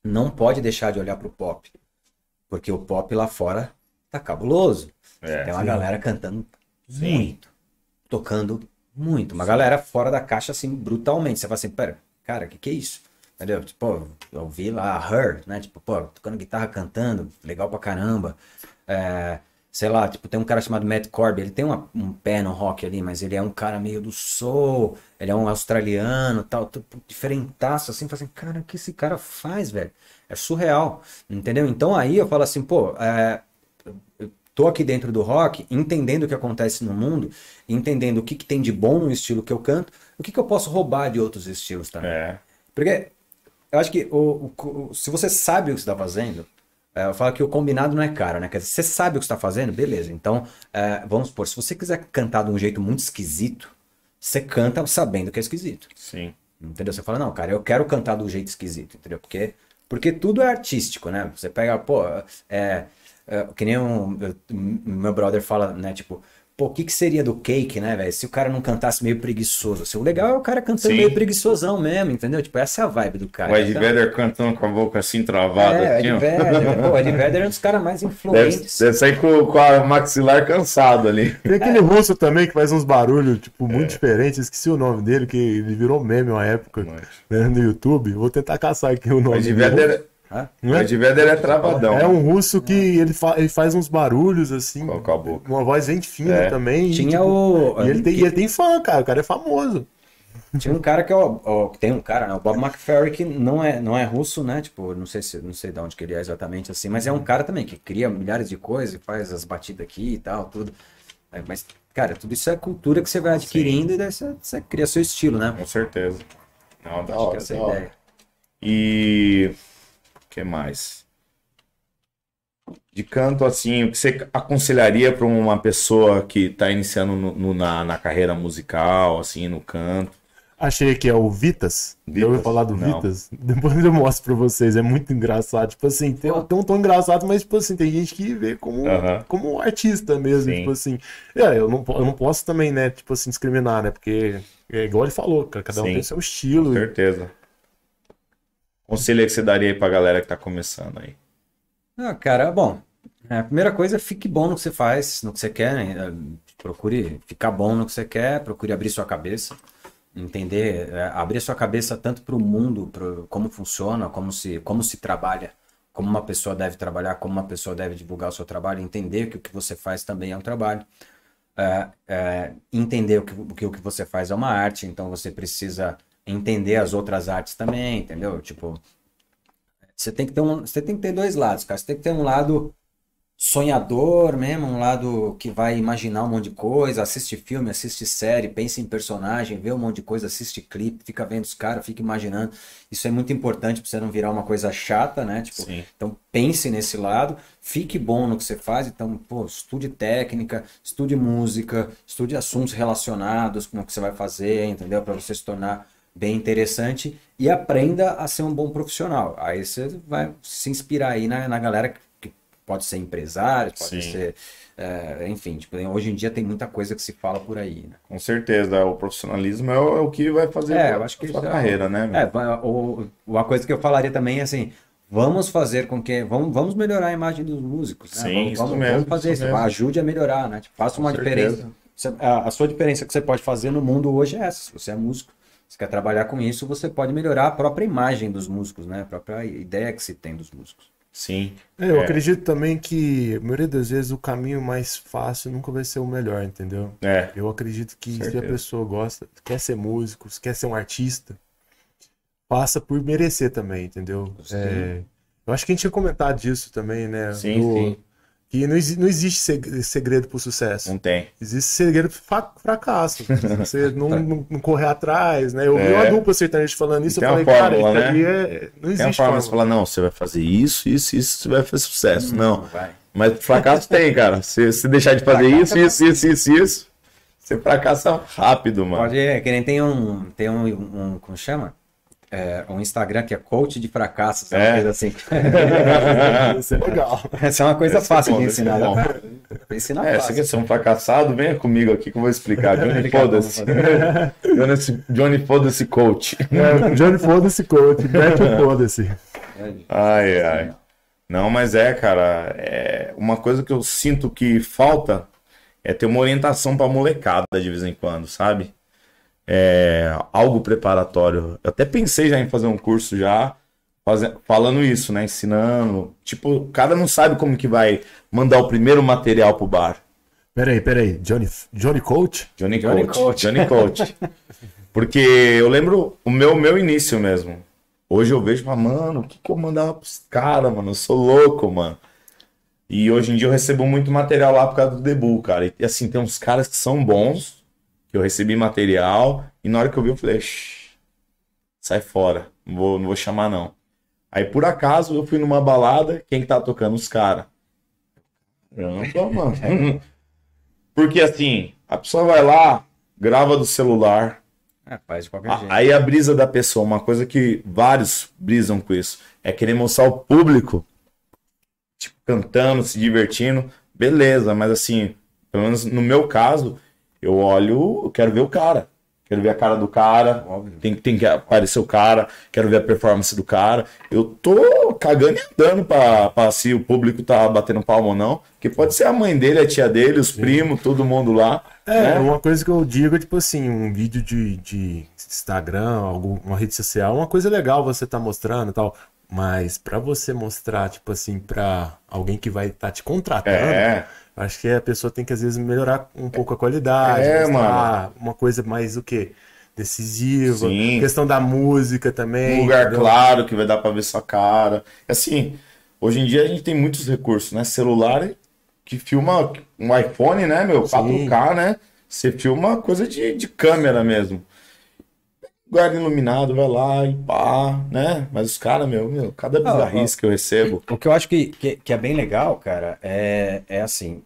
não pode deixar de olhar pro pop. Porque o pop lá fora tá cabuloso. É, Tem uma sim. galera cantando sim. muito. Tocando muito. Uma Sim. galera fora da caixa, assim, brutalmente. Você fala assim, pera, cara, o que, que é isso? Entendeu? Tipo, eu vi lá Her, né? Tipo, pô, tocando guitarra, cantando, legal pra caramba. É, sei lá, tipo, tem um cara chamado Matt Corby, ele tem uma, um pé no rock ali, mas ele é um cara meio do soul, ele é um australiano, tal, tipo, diferentaço, assim, fazendo, assim, cara, o que esse cara faz, velho? É surreal, entendeu? Então aí eu falo assim, pô, é, tô aqui dentro do rock, entendendo o que acontece no mundo, entendendo o que, que tem de bom no estilo que eu canto, o que, que eu posso roubar de outros estilos também. É. Porque eu acho que o, o, se você sabe o que está fazendo, é, eu falo que o combinado não é caro, né? Quer dizer, você sabe o que está fazendo, beleza. Então, é, vamos supor, se você quiser cantar de um jeito muito esquisito, você canta sabendo que é esquisito. Sim. Entendeu? Você fala, não, cara, eu quero cantar do jeito esquisito, entendeu? Porque, porque tudo é artístico, né? Você pega, pô, é, é, que nem um, meu brother fala, né? Tipo, pô, o que, que seria do cake, né, velho? Se o cara não cantasse meio preguiçoso. Assim, o legal é o cara cantando Sim. meio preguiçosão mesmo, entendeu? Tipo, essa é a vibe do cara. O Ed então... Vedder cantando com a boca assim travada. É, assim, né? Ed Vedder, é um dos caras mais influentes. Deve, deve sair com, com a maxilar cansado ali. Tem aquele é. russo também que faz uns barulhos, tipo, muito é. diferentes. Esqueci o nome dele, que ele virou meme uma época Mas... né, no YouTube. Vou tentar caçar aqui o nome. O Ed Vedder é? O Ed Vedder é travadão. É um russo que ele, fa ele faz uns barulhos assim. Com é a boca. Uma voz bem fina é. também. Tinha e, tipo, o. E ele, tem, que... ele tem fã, cara. O cara é famoso. Tinha um cara que é o, o, tem um cara, né? O Bob McFerry, que não é, não é russo, né? Tipo, não sei se não sei de onde que ele é exatamente assim, mas é um cara também que cria milhares de coisas, faz as batidas aqui e tal, tudo. É, mas, cara, tudo isso é cultura que você vai adquirindo Sim. e daí você, você, cria seu estilo, né? Com certeza. Não, dá hora, é E que mais? De canto, assim, o que você aconselharia para uma pessoa que está iniciando no, no, na, na carreira musical, assim, no canto? Achei que é o Vitas. Vitas? Eu ouvi falar do não. Vitas. (laughs) Depois eu mostro para vocês. É muito engraçado. Tipo assim, tem, tem um tom engraçado, mas, tipo assim, tem gente que vê como, uh -huh. como um artista mesmo. Sim. Tipo assim. É, eu não, eu não posso também, né? Tipo assim, discriminar, né? Porque é igual ele falou, cara. Cada Sim. um tem seu estilo. Com certeza conselho que você daria aí pra galera que tá começando aí? Ah, cara, bom. É, a primeira coisa, fique bom no que você faz, no que você quer. Né? É, procure ficar bom no que você quer, procure abrir sua cabeça entender, é, abrir sua cabeça tanto para o mundo, pro, como funciona, como se, como se trabalha, como uma pessoa deve trabalhar, como uma pessoa deve divulgar o seu trabalho, entender que o que você faz também é um trabalho, é, é, entender o que, que o que você faz é uma arte, então você precisa entender as outras artes também, entendeu? Tipo, você tem que ter um, você tem que ter dois lados, cara. Você tem que ter um lado sonhador mesmo, um lado que vai imaginar um monte de coisa, assiste filme, assiste série, pensa em personagem, vê um monte de coisa, assiste clipe, fica vendo os caras, fica imaginando. Isso é muito importante para você não virar uma coisa chata, né? Tipo, Sim. então pense nesse lado, fique bom no que você faz, então, pô, estude técnica, estude música, estude assuntos relacionados com o que você vai fazer, entendeu? Para você se tornar bem interessante e aprenda a ser um bom profissional. Aí você vai se inspirar aí na, na galera que pode ser empresário, pode Sim. ser. É, enfim, tipo, hoje em dia tem muita coisa que se fala por aí. Né? Com certeza, é, o profissionalismo é o, é o que vai fazer é, a, que a sua já, carreira, né? É, o, uma coisa que eu falaria também é assim, vamos fazer com que vamos, vamos melhorar a imagem dos músicos né? Sim, vamos, isso vamos, mesmo, vamos fazer isso, ajude a melhorar né tipo, faça Com uma certeza. diferença a, a, sua diferença que você pode fazer no mundo hoje é essa se você é músico você quer trabalhar com isso, você pode melhorar a própria imagem dos músicos, né? A própria ideia que se tem dos músicos. Sim. É, eu é. acredito também que, a maioria das vezes, o caminho mais fácil nunca vai ser o melhor, entendeu? É. Eu acredito que Certeza. se a pessoa gosta, quer ser músico, quer ser um artista, passa por merecer também, entendeu? É, eu acho que a gente tinha comentado disso também, né? Sim, Do, sim. Que não, não existe segredo pro sucesso. Não tem. Existe segredo pro fracasso. (laughs) Você tá. não, não, correr atrás, né? Eu é. vi uma é. dupla sertaneja falando isso, eu falei, fórmula, cara, né? é... não existe. Tem uma fórmula, você falar, não, você vai fazer isso, isso, isso, você vai fazer sucesso. Hum, não. Vai. Mas fracasso tem, cara. Se, se deixar de fazer isso, é isso, isso, isso, isso, você fracassa rápido, mano. Pode, é, que nem tem um. Tem um, um como chama? é, um Instagram que é coach de fracassos, é. uma é. coisa assim. (laughs) É legal. Essa é uma coisa esse é fácil é bom, de ensinar. É ensinar é, fácil. Se você é um fracassado, venha comigo aqui que eu vou explicar. (laughs) Johnny Foda-se. (laughs) Johnny, Johnny Foda-se Coach. É, Johnny Foda-se Coach. Beto Foda-se. Ai, ai. Não, mas é, cara. É uma coisa que eu sinto que falta é ter uma orientação pra molecada de vez em quando, sabe? é, algo preparatório. Eu até pensei já em fazer um curso já falando isso, né? Ensinando. Tipo, o cara não sabe como que vai mandar o primeiro material pro bar. Peraí, peraí. Johnny, Johnny Coach? Johnny, Johnny Coach. Coach. Johnny Coach. (laughs) Porque eu lembro o meu, meu início mesmo. Hoje eu vejo, mano, o que, que eu mandava pros caras, mano? Eu sou louco, mano. E hoje em dia eu recebo muito material lá por causa do debut, cara. E assim, tem uns caras que são bons, eu recebi material e na hora que eu vi, eu falei, sai fora, não vou, não vou chamar não. Aí por acaso eu fui numa balada, quem tá tocando? Os caras. Caramba, (laughs) mano. Porque assim, a pessoa vai lá, grava do celular. É, de qualquer a, jeito. Aí a brisa da pessoa, uma coisa que vários brisam com isso, é querer mostrar o público, tipo, cantando, se divertindo. Beleza, mas assim, pelo menos no meu caso, eu olho, eu quero ver o cara. Quero ver a cara do cara. Óbvio. Tem, tem que aparecer o cara. Quero ver a performance do cara. Eu tô cagando e andando pra, pra se o público tá batendo palma ou não. Que pode ser a mãe dele, a tia dele, os primos, todo mundo lá. É, né? uma coisa que eu digo, é, tipo assim, um vídeo de, de Instagram, alguma rede social, é uma coisa legal você tá mostrando e tal. Mas para você mostrar, tipo assim, para alguém que vai estar tá te contratando, é. acho que a pessoa tem que às vezes melhorar um é. pouco a qualidade, é, mano. uma coisa mais o quê? Decisiva, Sim. questão da música também. Um lugar entendeu? claro que vai dar para ver sua cara. Assim, hoje em dia a gente tem muitos recursos, né? Celular que filma um iPhone, né, meu? 4K, né? Você filma coisa de, de câmera mesmo guarda iluminado, vai lá e pá, né? Mas os caras, meu, meu, cada bizarrice ah, que eu recebo. O que eu acho que, que, que, é bem legal, cara, é, é assim.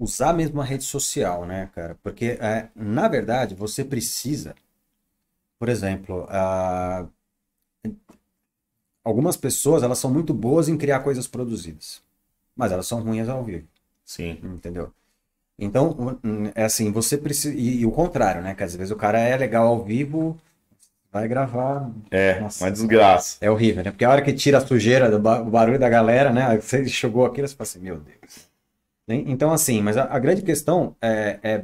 Usar mesmo a rede social, né, cara? Porque, é, na verdade, você precisa. Por exemplo, a... algumas pessoas, elas são muito boas em criar coisas produzidas. Mas elas são ruins ao vivo. Sim. Entendeu? Então, hum, é assim, você precisa. E, e, o contrário, né? Que às vezes o cara é legal ao vivo, vai gravar. É, Nossa, uma é desgraça. É horrível, né? Porque a hora que tira a sujeira, do ba o barulho da galera, né? Você chegou (laughs) aqui, você fala assim, meu Deus. Né, então, assim, mas a, a grande questão é, é,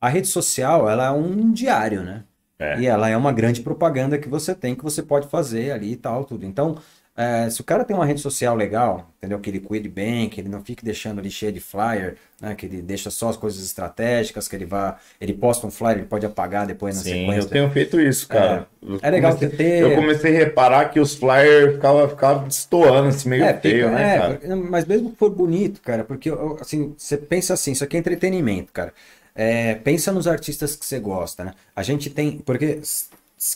A rede social, ela é um diário, né? É. E ela é uma grande propaganda que você tem, que você pode fazer ali e tal, tudo. Então, é, se o cara tem uma rede social legal, entendeu? Que ele cuide bem, que ele não fique deixando ali cheio de flyer, né? Que ele deixa só as coisas estratégicas, que ele vá, ele posta um flyer, ele pode apagar depois na Sim, sequência. Eu tenho feito isso, é. cara. É, é legal comecei, ter. Eu comecei a reparar que os flyers ficavam ficava destoando assim, meio é, feio, né? É, cara? Mas mesmo que for bonito, cara, porque assim, você pensa assim, isso aqui é entretenimento, cara. É, pensa nos artistas que você gosta, né? A gente tem. Porque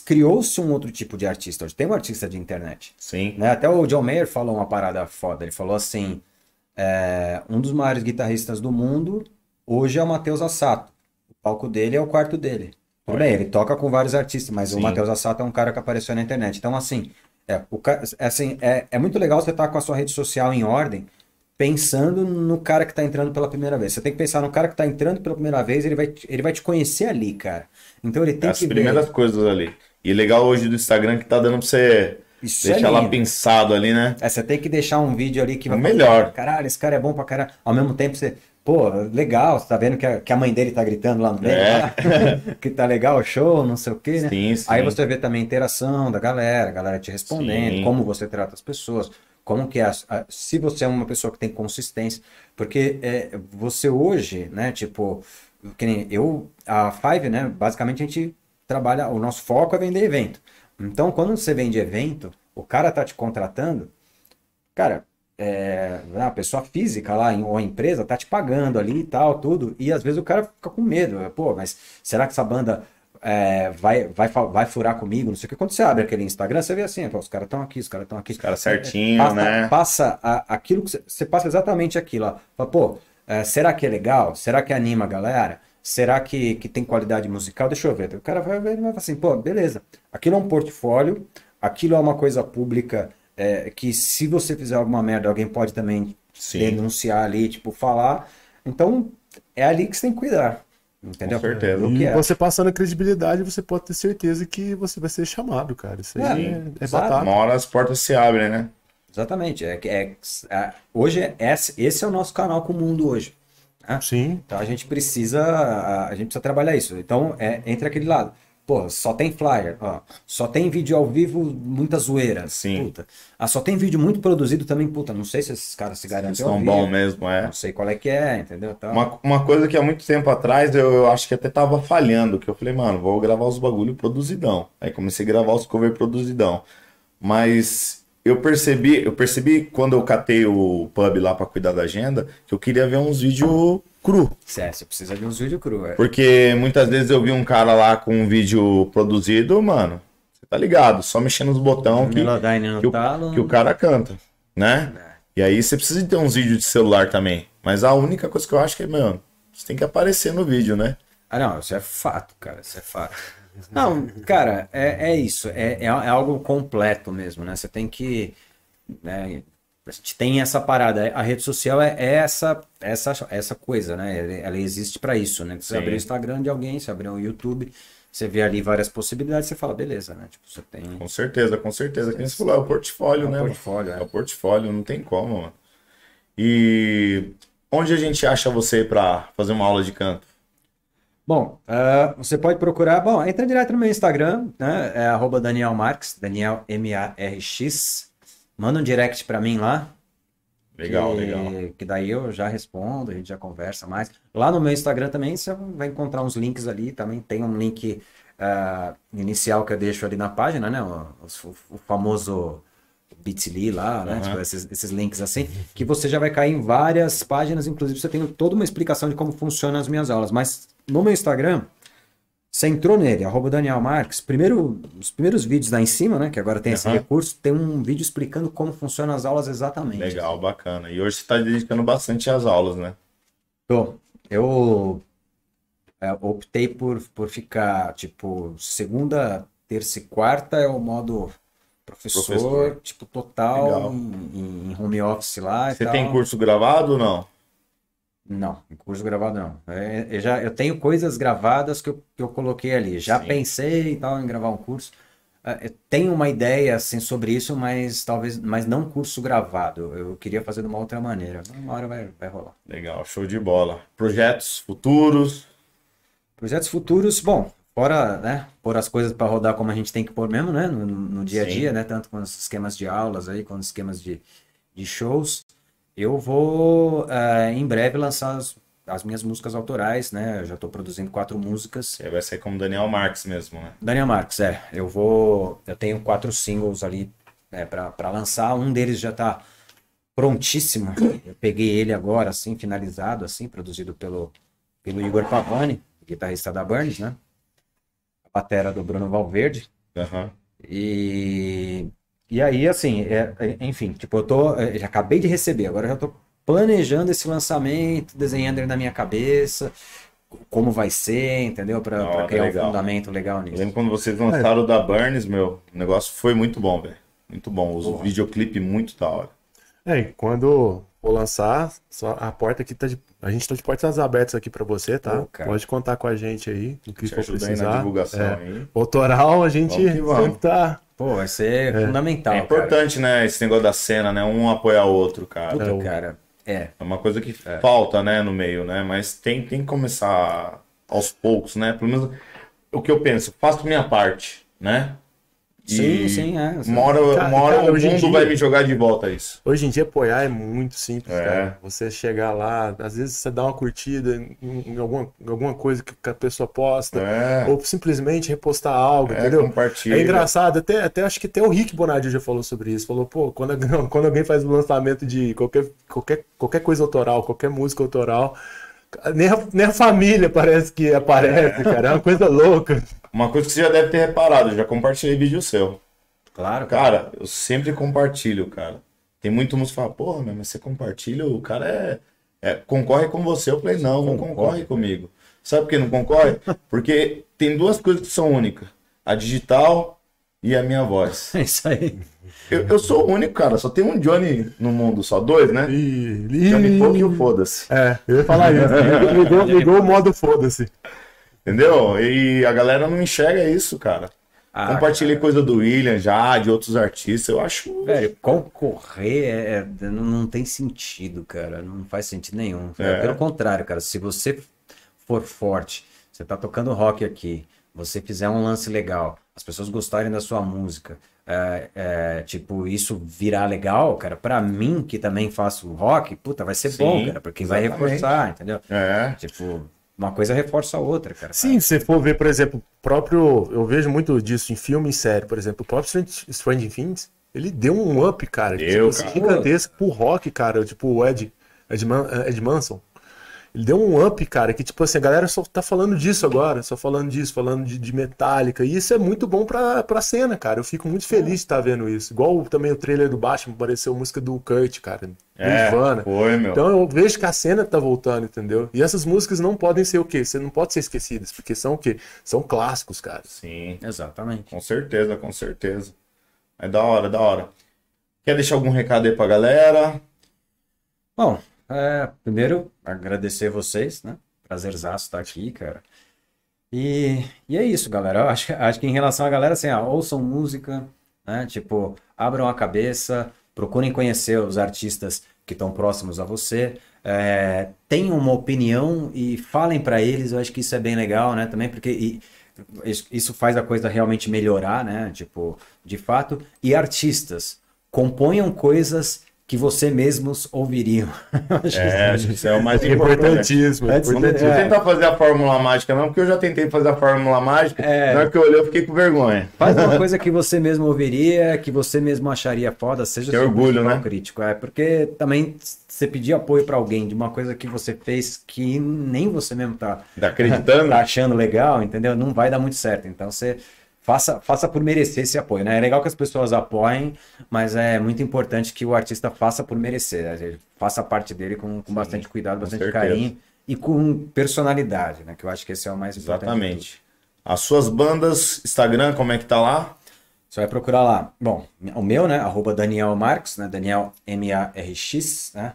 criou-se um outro tipo de artista. Hoje tem um artista de internet. Sim. Né? Até o John Mayer falou uma parada foda. Ele falou assim: é, um dos maiores guitarristas do mundo hoje é o Matheus Assato. O palco dele é o quarto dele. Tudo bem, ele toca com vários artistas, mas Sim. o Matheus Assato é um cara que apareceu na internet. Então, assim, é, o, é, assim é, é muito legal você estar tá com a sua rede social em ordem, pensando no cara que está entrando pela primeira vez. Você tem que pensar no cara que está entrando pela primeira vez, ele vai, ele vai te conhecer ali, cara. Então ele tem As que. As primeiras ver... coisas ali. E legal hoje do Instagram que tá dando pra você. Isso é deixar é lá pensado ali, né? É, você tem que deixar um vídeo ali que é vai. Melhor. Caralho, esse cara é bom pra caralho. Ao mesmo tempo você. Pô, legal, você tá vendo que a, que a mãe dele tá gritando lá no meio? É. Tá? (laughs) que tá legal o show, não sei o quê, né? Sim, sim. Aí você vê também a interação da galera, a galera te respondendo, sim. como você trata as pessoas, como que é. A, a, se você é uma pessoa que tem consistência. Porque é, você hoje, né, tipo eu, a Five, né? Basicamente a gente trabalha, o nosso foco é vender evento. Então, quando você vende evento, o cara tá te contratando, cara, é, a pessoa física lá ou a empresa tá te pagando ali e tal, tudo, e às vezes o cara fica com medo, é, pô, mas será que essa banda é, vai, vai, vai furar comigo, não sei o que. Quando você abre aquele Instagram, você vê assim, os caras estão aqui, os caras estão aqui. Os caras certinho, passa, né? Passa a, aquilo que você, você, passa exatamente aquilo. Ó. Fala, pô, é, será que é legal? Será que anima a galera? Será que, que tem qualidade musical? Deixa eu ver. O cara vai ver e vai assim, pô, beleza. Aquilo é um portfólio, aquilo é uma coisa pública é, que se você fizer alguma merda, alguém pode também Sim. denunciar ali, tipo, falar. Então, é ali que você tem que cuidar. Entendeu? Com certeza. E é. você passando a credibilidade, você pode ter certeza que você vai ser chamado, cara. Isso aí é, é, é batata. Uma hora as portas se abrem, né? Exatamente. É, é, é, hoje é, é, esse é o nosso canal com o mundo hoje. Né? Sim. Então a gente precisa. A gente precisa trabalhar isso. Então, é, entra aquele lado. Pô, só tem flyer, ó. Só tem vídeo ao vivo, muita zoeira. Sim. Puta. Ah, só tem vídeo muito produzido também, puta. Não sei se esses caras se garantem. São bom mesmo, é. Não sei qual é que é, entendeu? Então... Uma, uma coisa que há muito tempo atrás eu, eu acho que até tava falhando, que eu falei, mano, vou gravar os bagulho produzidão. Aí comecei a gravar os cover produzidão. Mas eu percebi, eu percebi quando eu catei o pub lá para cuidar da agenda, que eu queria ver uns vídeos cru. Certo, você precisa ver uns vídeos cru, é. Porque muitas vezes eu vi um cara lá com um vídeo produzido, mano, você tá ligado, só mexendo nos botões que, que, o, que o cara canta, né? É. E aí você precisa ter uns vídeos de celular também. Mas a única coisa que eu acho que é, mano, você tem que aparecer no vídeo, né? Ah, não, isso é fato, cara, isso é fato. (laughs) Não, cara, é, é isso. É, é, é, algo completo mesmo, né? Você tem que. Né, a gente tem essa parada. A rede social é, é essa, essa, essa coisa, né? Ela existe para isso, né? Você abrir o Instagram de alguém, você abrir o YouTube, você vê ali várias possibilidades, você fala, beleza, né? Tipo, você tem. Com certeza, com certeza. Quem você falou, é o portfólio, né? É o né, portfólio, é. é. o portfólio, não tem como, mano. E onde a gente acha você para fazer uma aula de canto? Bom, uh, você pode procurar. Bom, entra direto no meu Instagram, né? É arroba Daniel Daniel M-A-R-X. Manda um direct para mim lá. Legal, que, legal. Que daí eu já respondo, a gente já conversa mais. Lá no meu Instagram também você vai encontrar uns links ali. Também tem um link uh, inicial que eu deixo ali na página, né? O, o, o famoso. Bit.ly lá, né? Uhum. Tipo, esses, esses, links assim, que você já vai cair em várias páginas, inclusive você tem toda uma explicação de como funcionam as minhas aulas. Mas no meu Instagram, você entrou nele, arroba Daniel Marques, primeiro, os primeiros vídeos lá em cima, né? Que agora tem esse recurso, tem um vídeo explicando como funcionam as aulas exatamente. Legal, bacana. E hoje você está dedicando bastante às aulas, né? Tô. Eu é, optei por, por ficar, tipo, segunda, terça e quarta é o modo professor, professor. tipo, total, em, em, home office lá. Você tem curso gravado ou não? Não, curso gravado não. É, eu, já, eu tenho coisas gravadas que eu, que eu coloquei ali. Já Sim. pensei então em gravar um curso. Ah, eu tenho uma ideia assim sobre isso, mas talvez, mas não curso gravado. Eu queria fazer de uma outra maneira. Uma hora vai, vai rolar. Legal, show de bola. Projetos futuros. Projetos futuros, bom, fora, né, pôr as coisas para rodar como a gente tem que pôr mesmo, né, no, no dia a dia, né, tanto com os esquemas de aulas aí, com os esquemas de, de shows. Eu vou uh, em breve lançar as, as, minhas músicas autorais, né? Eu já estou produzindo quatro músicas. E vai ser como Daniel Marques mesmo, né? Daniel Marques, é. Eu vou. Eu tenho quatro singles ali né, para lançar. Um deles já está prontíssimo. Eu peguei ele agora, assim, finalizado, assim, produzido pelo, pelo Igor Pavani, guitarrista da Burns, né? A batera do Bruno Valverde. Uhum. E e aí, assim, é, é, enfim, tipo, eu tô. Eu é, já acabei de receber, agora já tô planejando esse lançamento, desenhando ele na minha cabeça, como vai ser, entendeu? Pra, oh, pra criar legal. um fundamento legal nisso. Eu lembro quando vocês é. lançaram é. o da Burns, meu, o negócio foi muito bom, velho. Muito bom. Os Porra. videoclipe muito da hora. É, e quando for lançar, só a porta aqui tá de. A gente tá de portas abertas aqui para você, tá? Oh, Pode contar com a gente aí, no que Te for precisar. Aí na divulgação, é. Autoral, a gente vamos vamos. sempre tá Pô, vai ser é. fundamental. É importante, cara. né, esse negócio da cena, né? Um apoiar o outro, cara. Puta, é cara. É. É uma coisa que é. falta, né, no meio, né? Mas tem, tem que começar aos poucos, né? Pelo menos o que eu penso, faço minha parte, né? Sim, sim, é. Mora, cara, mora cara, o mundo dia, vai me jogar de volta é isso. Hoje em dia, apoiar é muito simples, é. cara. Você chegar lá, às vezes você dá uma curtida em alguma, em alguma coisa que a pessoa posta, é. ou simplesmente repostar algo, é, entendeu? Compartilha. É engraçado, até, até acho que até o Rick Bonadinho já falou sobre isso. Falou, pô, quando, (laughs) quando alguém faz o um lançamento de qualquer, qualquer, qualquer coisa autoral, qualquer música autoral, nem a, nem a família parece que aparece, cara. É uma coisa louca. Uma coisa que você já deve ter reparado, já compartilhei vídeo seu. Claro. Cara, eu sempre compartilho, cara. Tem muito músico que fala, porra, mas você compartilha, o cara é, é, concorre com você. Eu falei, não, não concorre, concorre comigo. Sabe por que não concorre? Porque tem duas coisas que são únicas: a digital e a minha voz. (laughs) É isso aí. Eu, eu sou o único, cara. Só tem um Johnny no mundo, só dois, né? Johnny Pouco e o Foda-se. É, eu ia falar isso. Ligou, (laughs) ligou o modo Foda-se. Entendeu? E a galera não enxerga isso, cara. Ah, Compartilhei cara. coisa do William já, de outros artistas, eu acho. Velho, concorrer é, é, não, não, tem sentido, cara. Não faz sentido nenhum. É. é. Pelo contrário, cara, se você for forte, você tá tocando rock aqui, você fizer um lance legal, as pessoas gostarem da sua música, é, é, tipo, isso virar legal, cara, para mim que também faço rock, puta, vai ser Sim, bom, cara, porque exatamente. vai reforçar, entendeu? É. Tipo uma coisa reforça a outra, cara. Sim, se for ver, por exemplo, próprio. Eu vejo muito disso em filme e série, por exemplo. O próprio Strange Things, ele deu um up, cara. Tipo, deu, tipo, cara. gigantesco pro rock, cara. Tipo, o Ed, Ed, Man, Ed Manson. Ele deu um up, cara, que tipo assim, a galera só tá falando disso agora, só falando disso, falando de, de Metallica. E isso é muito bom pra, pra cena, cara. Eu fico muito feliz de estar tá vendo isso. Igual também o trailer do Batman, pareceu música do Kurt, cara. É, Nirvana. Foi, meu. Então eu vejo que a cena tá voltando, entendeu? E essas músicas não podem ser o quê? Você não pode ser esquecidas, porque são o quê? São clássicos, cara. Sim, exatamente. Com certeza, com certeza. É da hora, é da hora. Quer deixar algum recado aí pra galera? Bom, é, primeiro, agradecer vocês, né? Prazerzaço estar aqui, cara. E, e é isso, galera. Eu acho, acho que em relação à galera, assim, ah, ouçam música, né? Tipo, abram a cabeça, procurem conhecer os artistas que estão próximos a você, é, tenham uma opinião e falem para eles. Eu acho que isso é bem legal, né? Também porque e, isso faz a coisa realmente melhorar, né? Tipo, de fato. E artistas, componham coisas que você mesmos ouviriam. (laughs) É, é, acho que isso é o mais (laughs) importantíssimo. importantíssimo. Não é. tentar fazer a fórmula mágica, não, porque eu já tentei fazer a fórmula mágica, é. na hora que eu olhei eu fiquei com vergonha. Faz uma (laughs) coisa que você mesmo ouviria, que você mesmo acharia foda, seja é orgulho, né? crítico. É, porque também você pedir apoio para alguém de uma coisa que você fez que nem você mesmo tá, tá acreditando, tá achando legal, entendeu? Não vai dar muito certo. Então você faça, faça por merecer esse apoio, né? É legal que as pessoas apoiem, mas é muito importante que o artista faça por merecer, né? Ele faça a parte dele com, com Sim, bastante cuidado, com bastante certeza. carinho e com personalidade, né? Que eu acho que esse é o mais importante. Exatamente. As suas bandas, Instagram, como é que tá lá? Você vai procurar lá. Bom, o meu, né? Arroba Daniel Marcos né? Daniel M-A-R-X, né?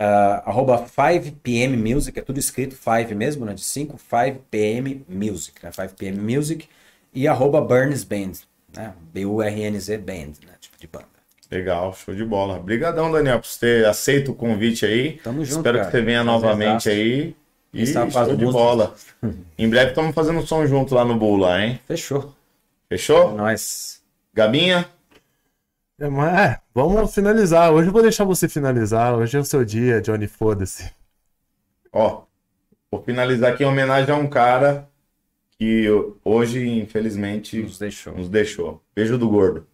Uh, ah, 5pm music, é tudo escrito 5 mesmo, né? De 5, 5pm music, né? 5pm music e arroba Burns Band, né? B-U-R-N-Z Band, né? Tipo de banda. Legal, show de bola. Obrigadão, Daniel, por ter aceito o convite aí. Tamo junto, Espero cara. que você venha novamente aí. E show de música. bola. (laughs) em breve estamos fazendo som junto lá no Bull, hein? Fechou. Fechou? É nóis. Gabinha? É, é, vamos finalizar. Hoje eu vou deixar você finalizar. Hoje é o seu dia, Johnny, foda-se. Ó, vou finalizar aqui em homenagem a um cara que hoje, infelizmente, nos deixou. Nos deixou. Beijo do gordo.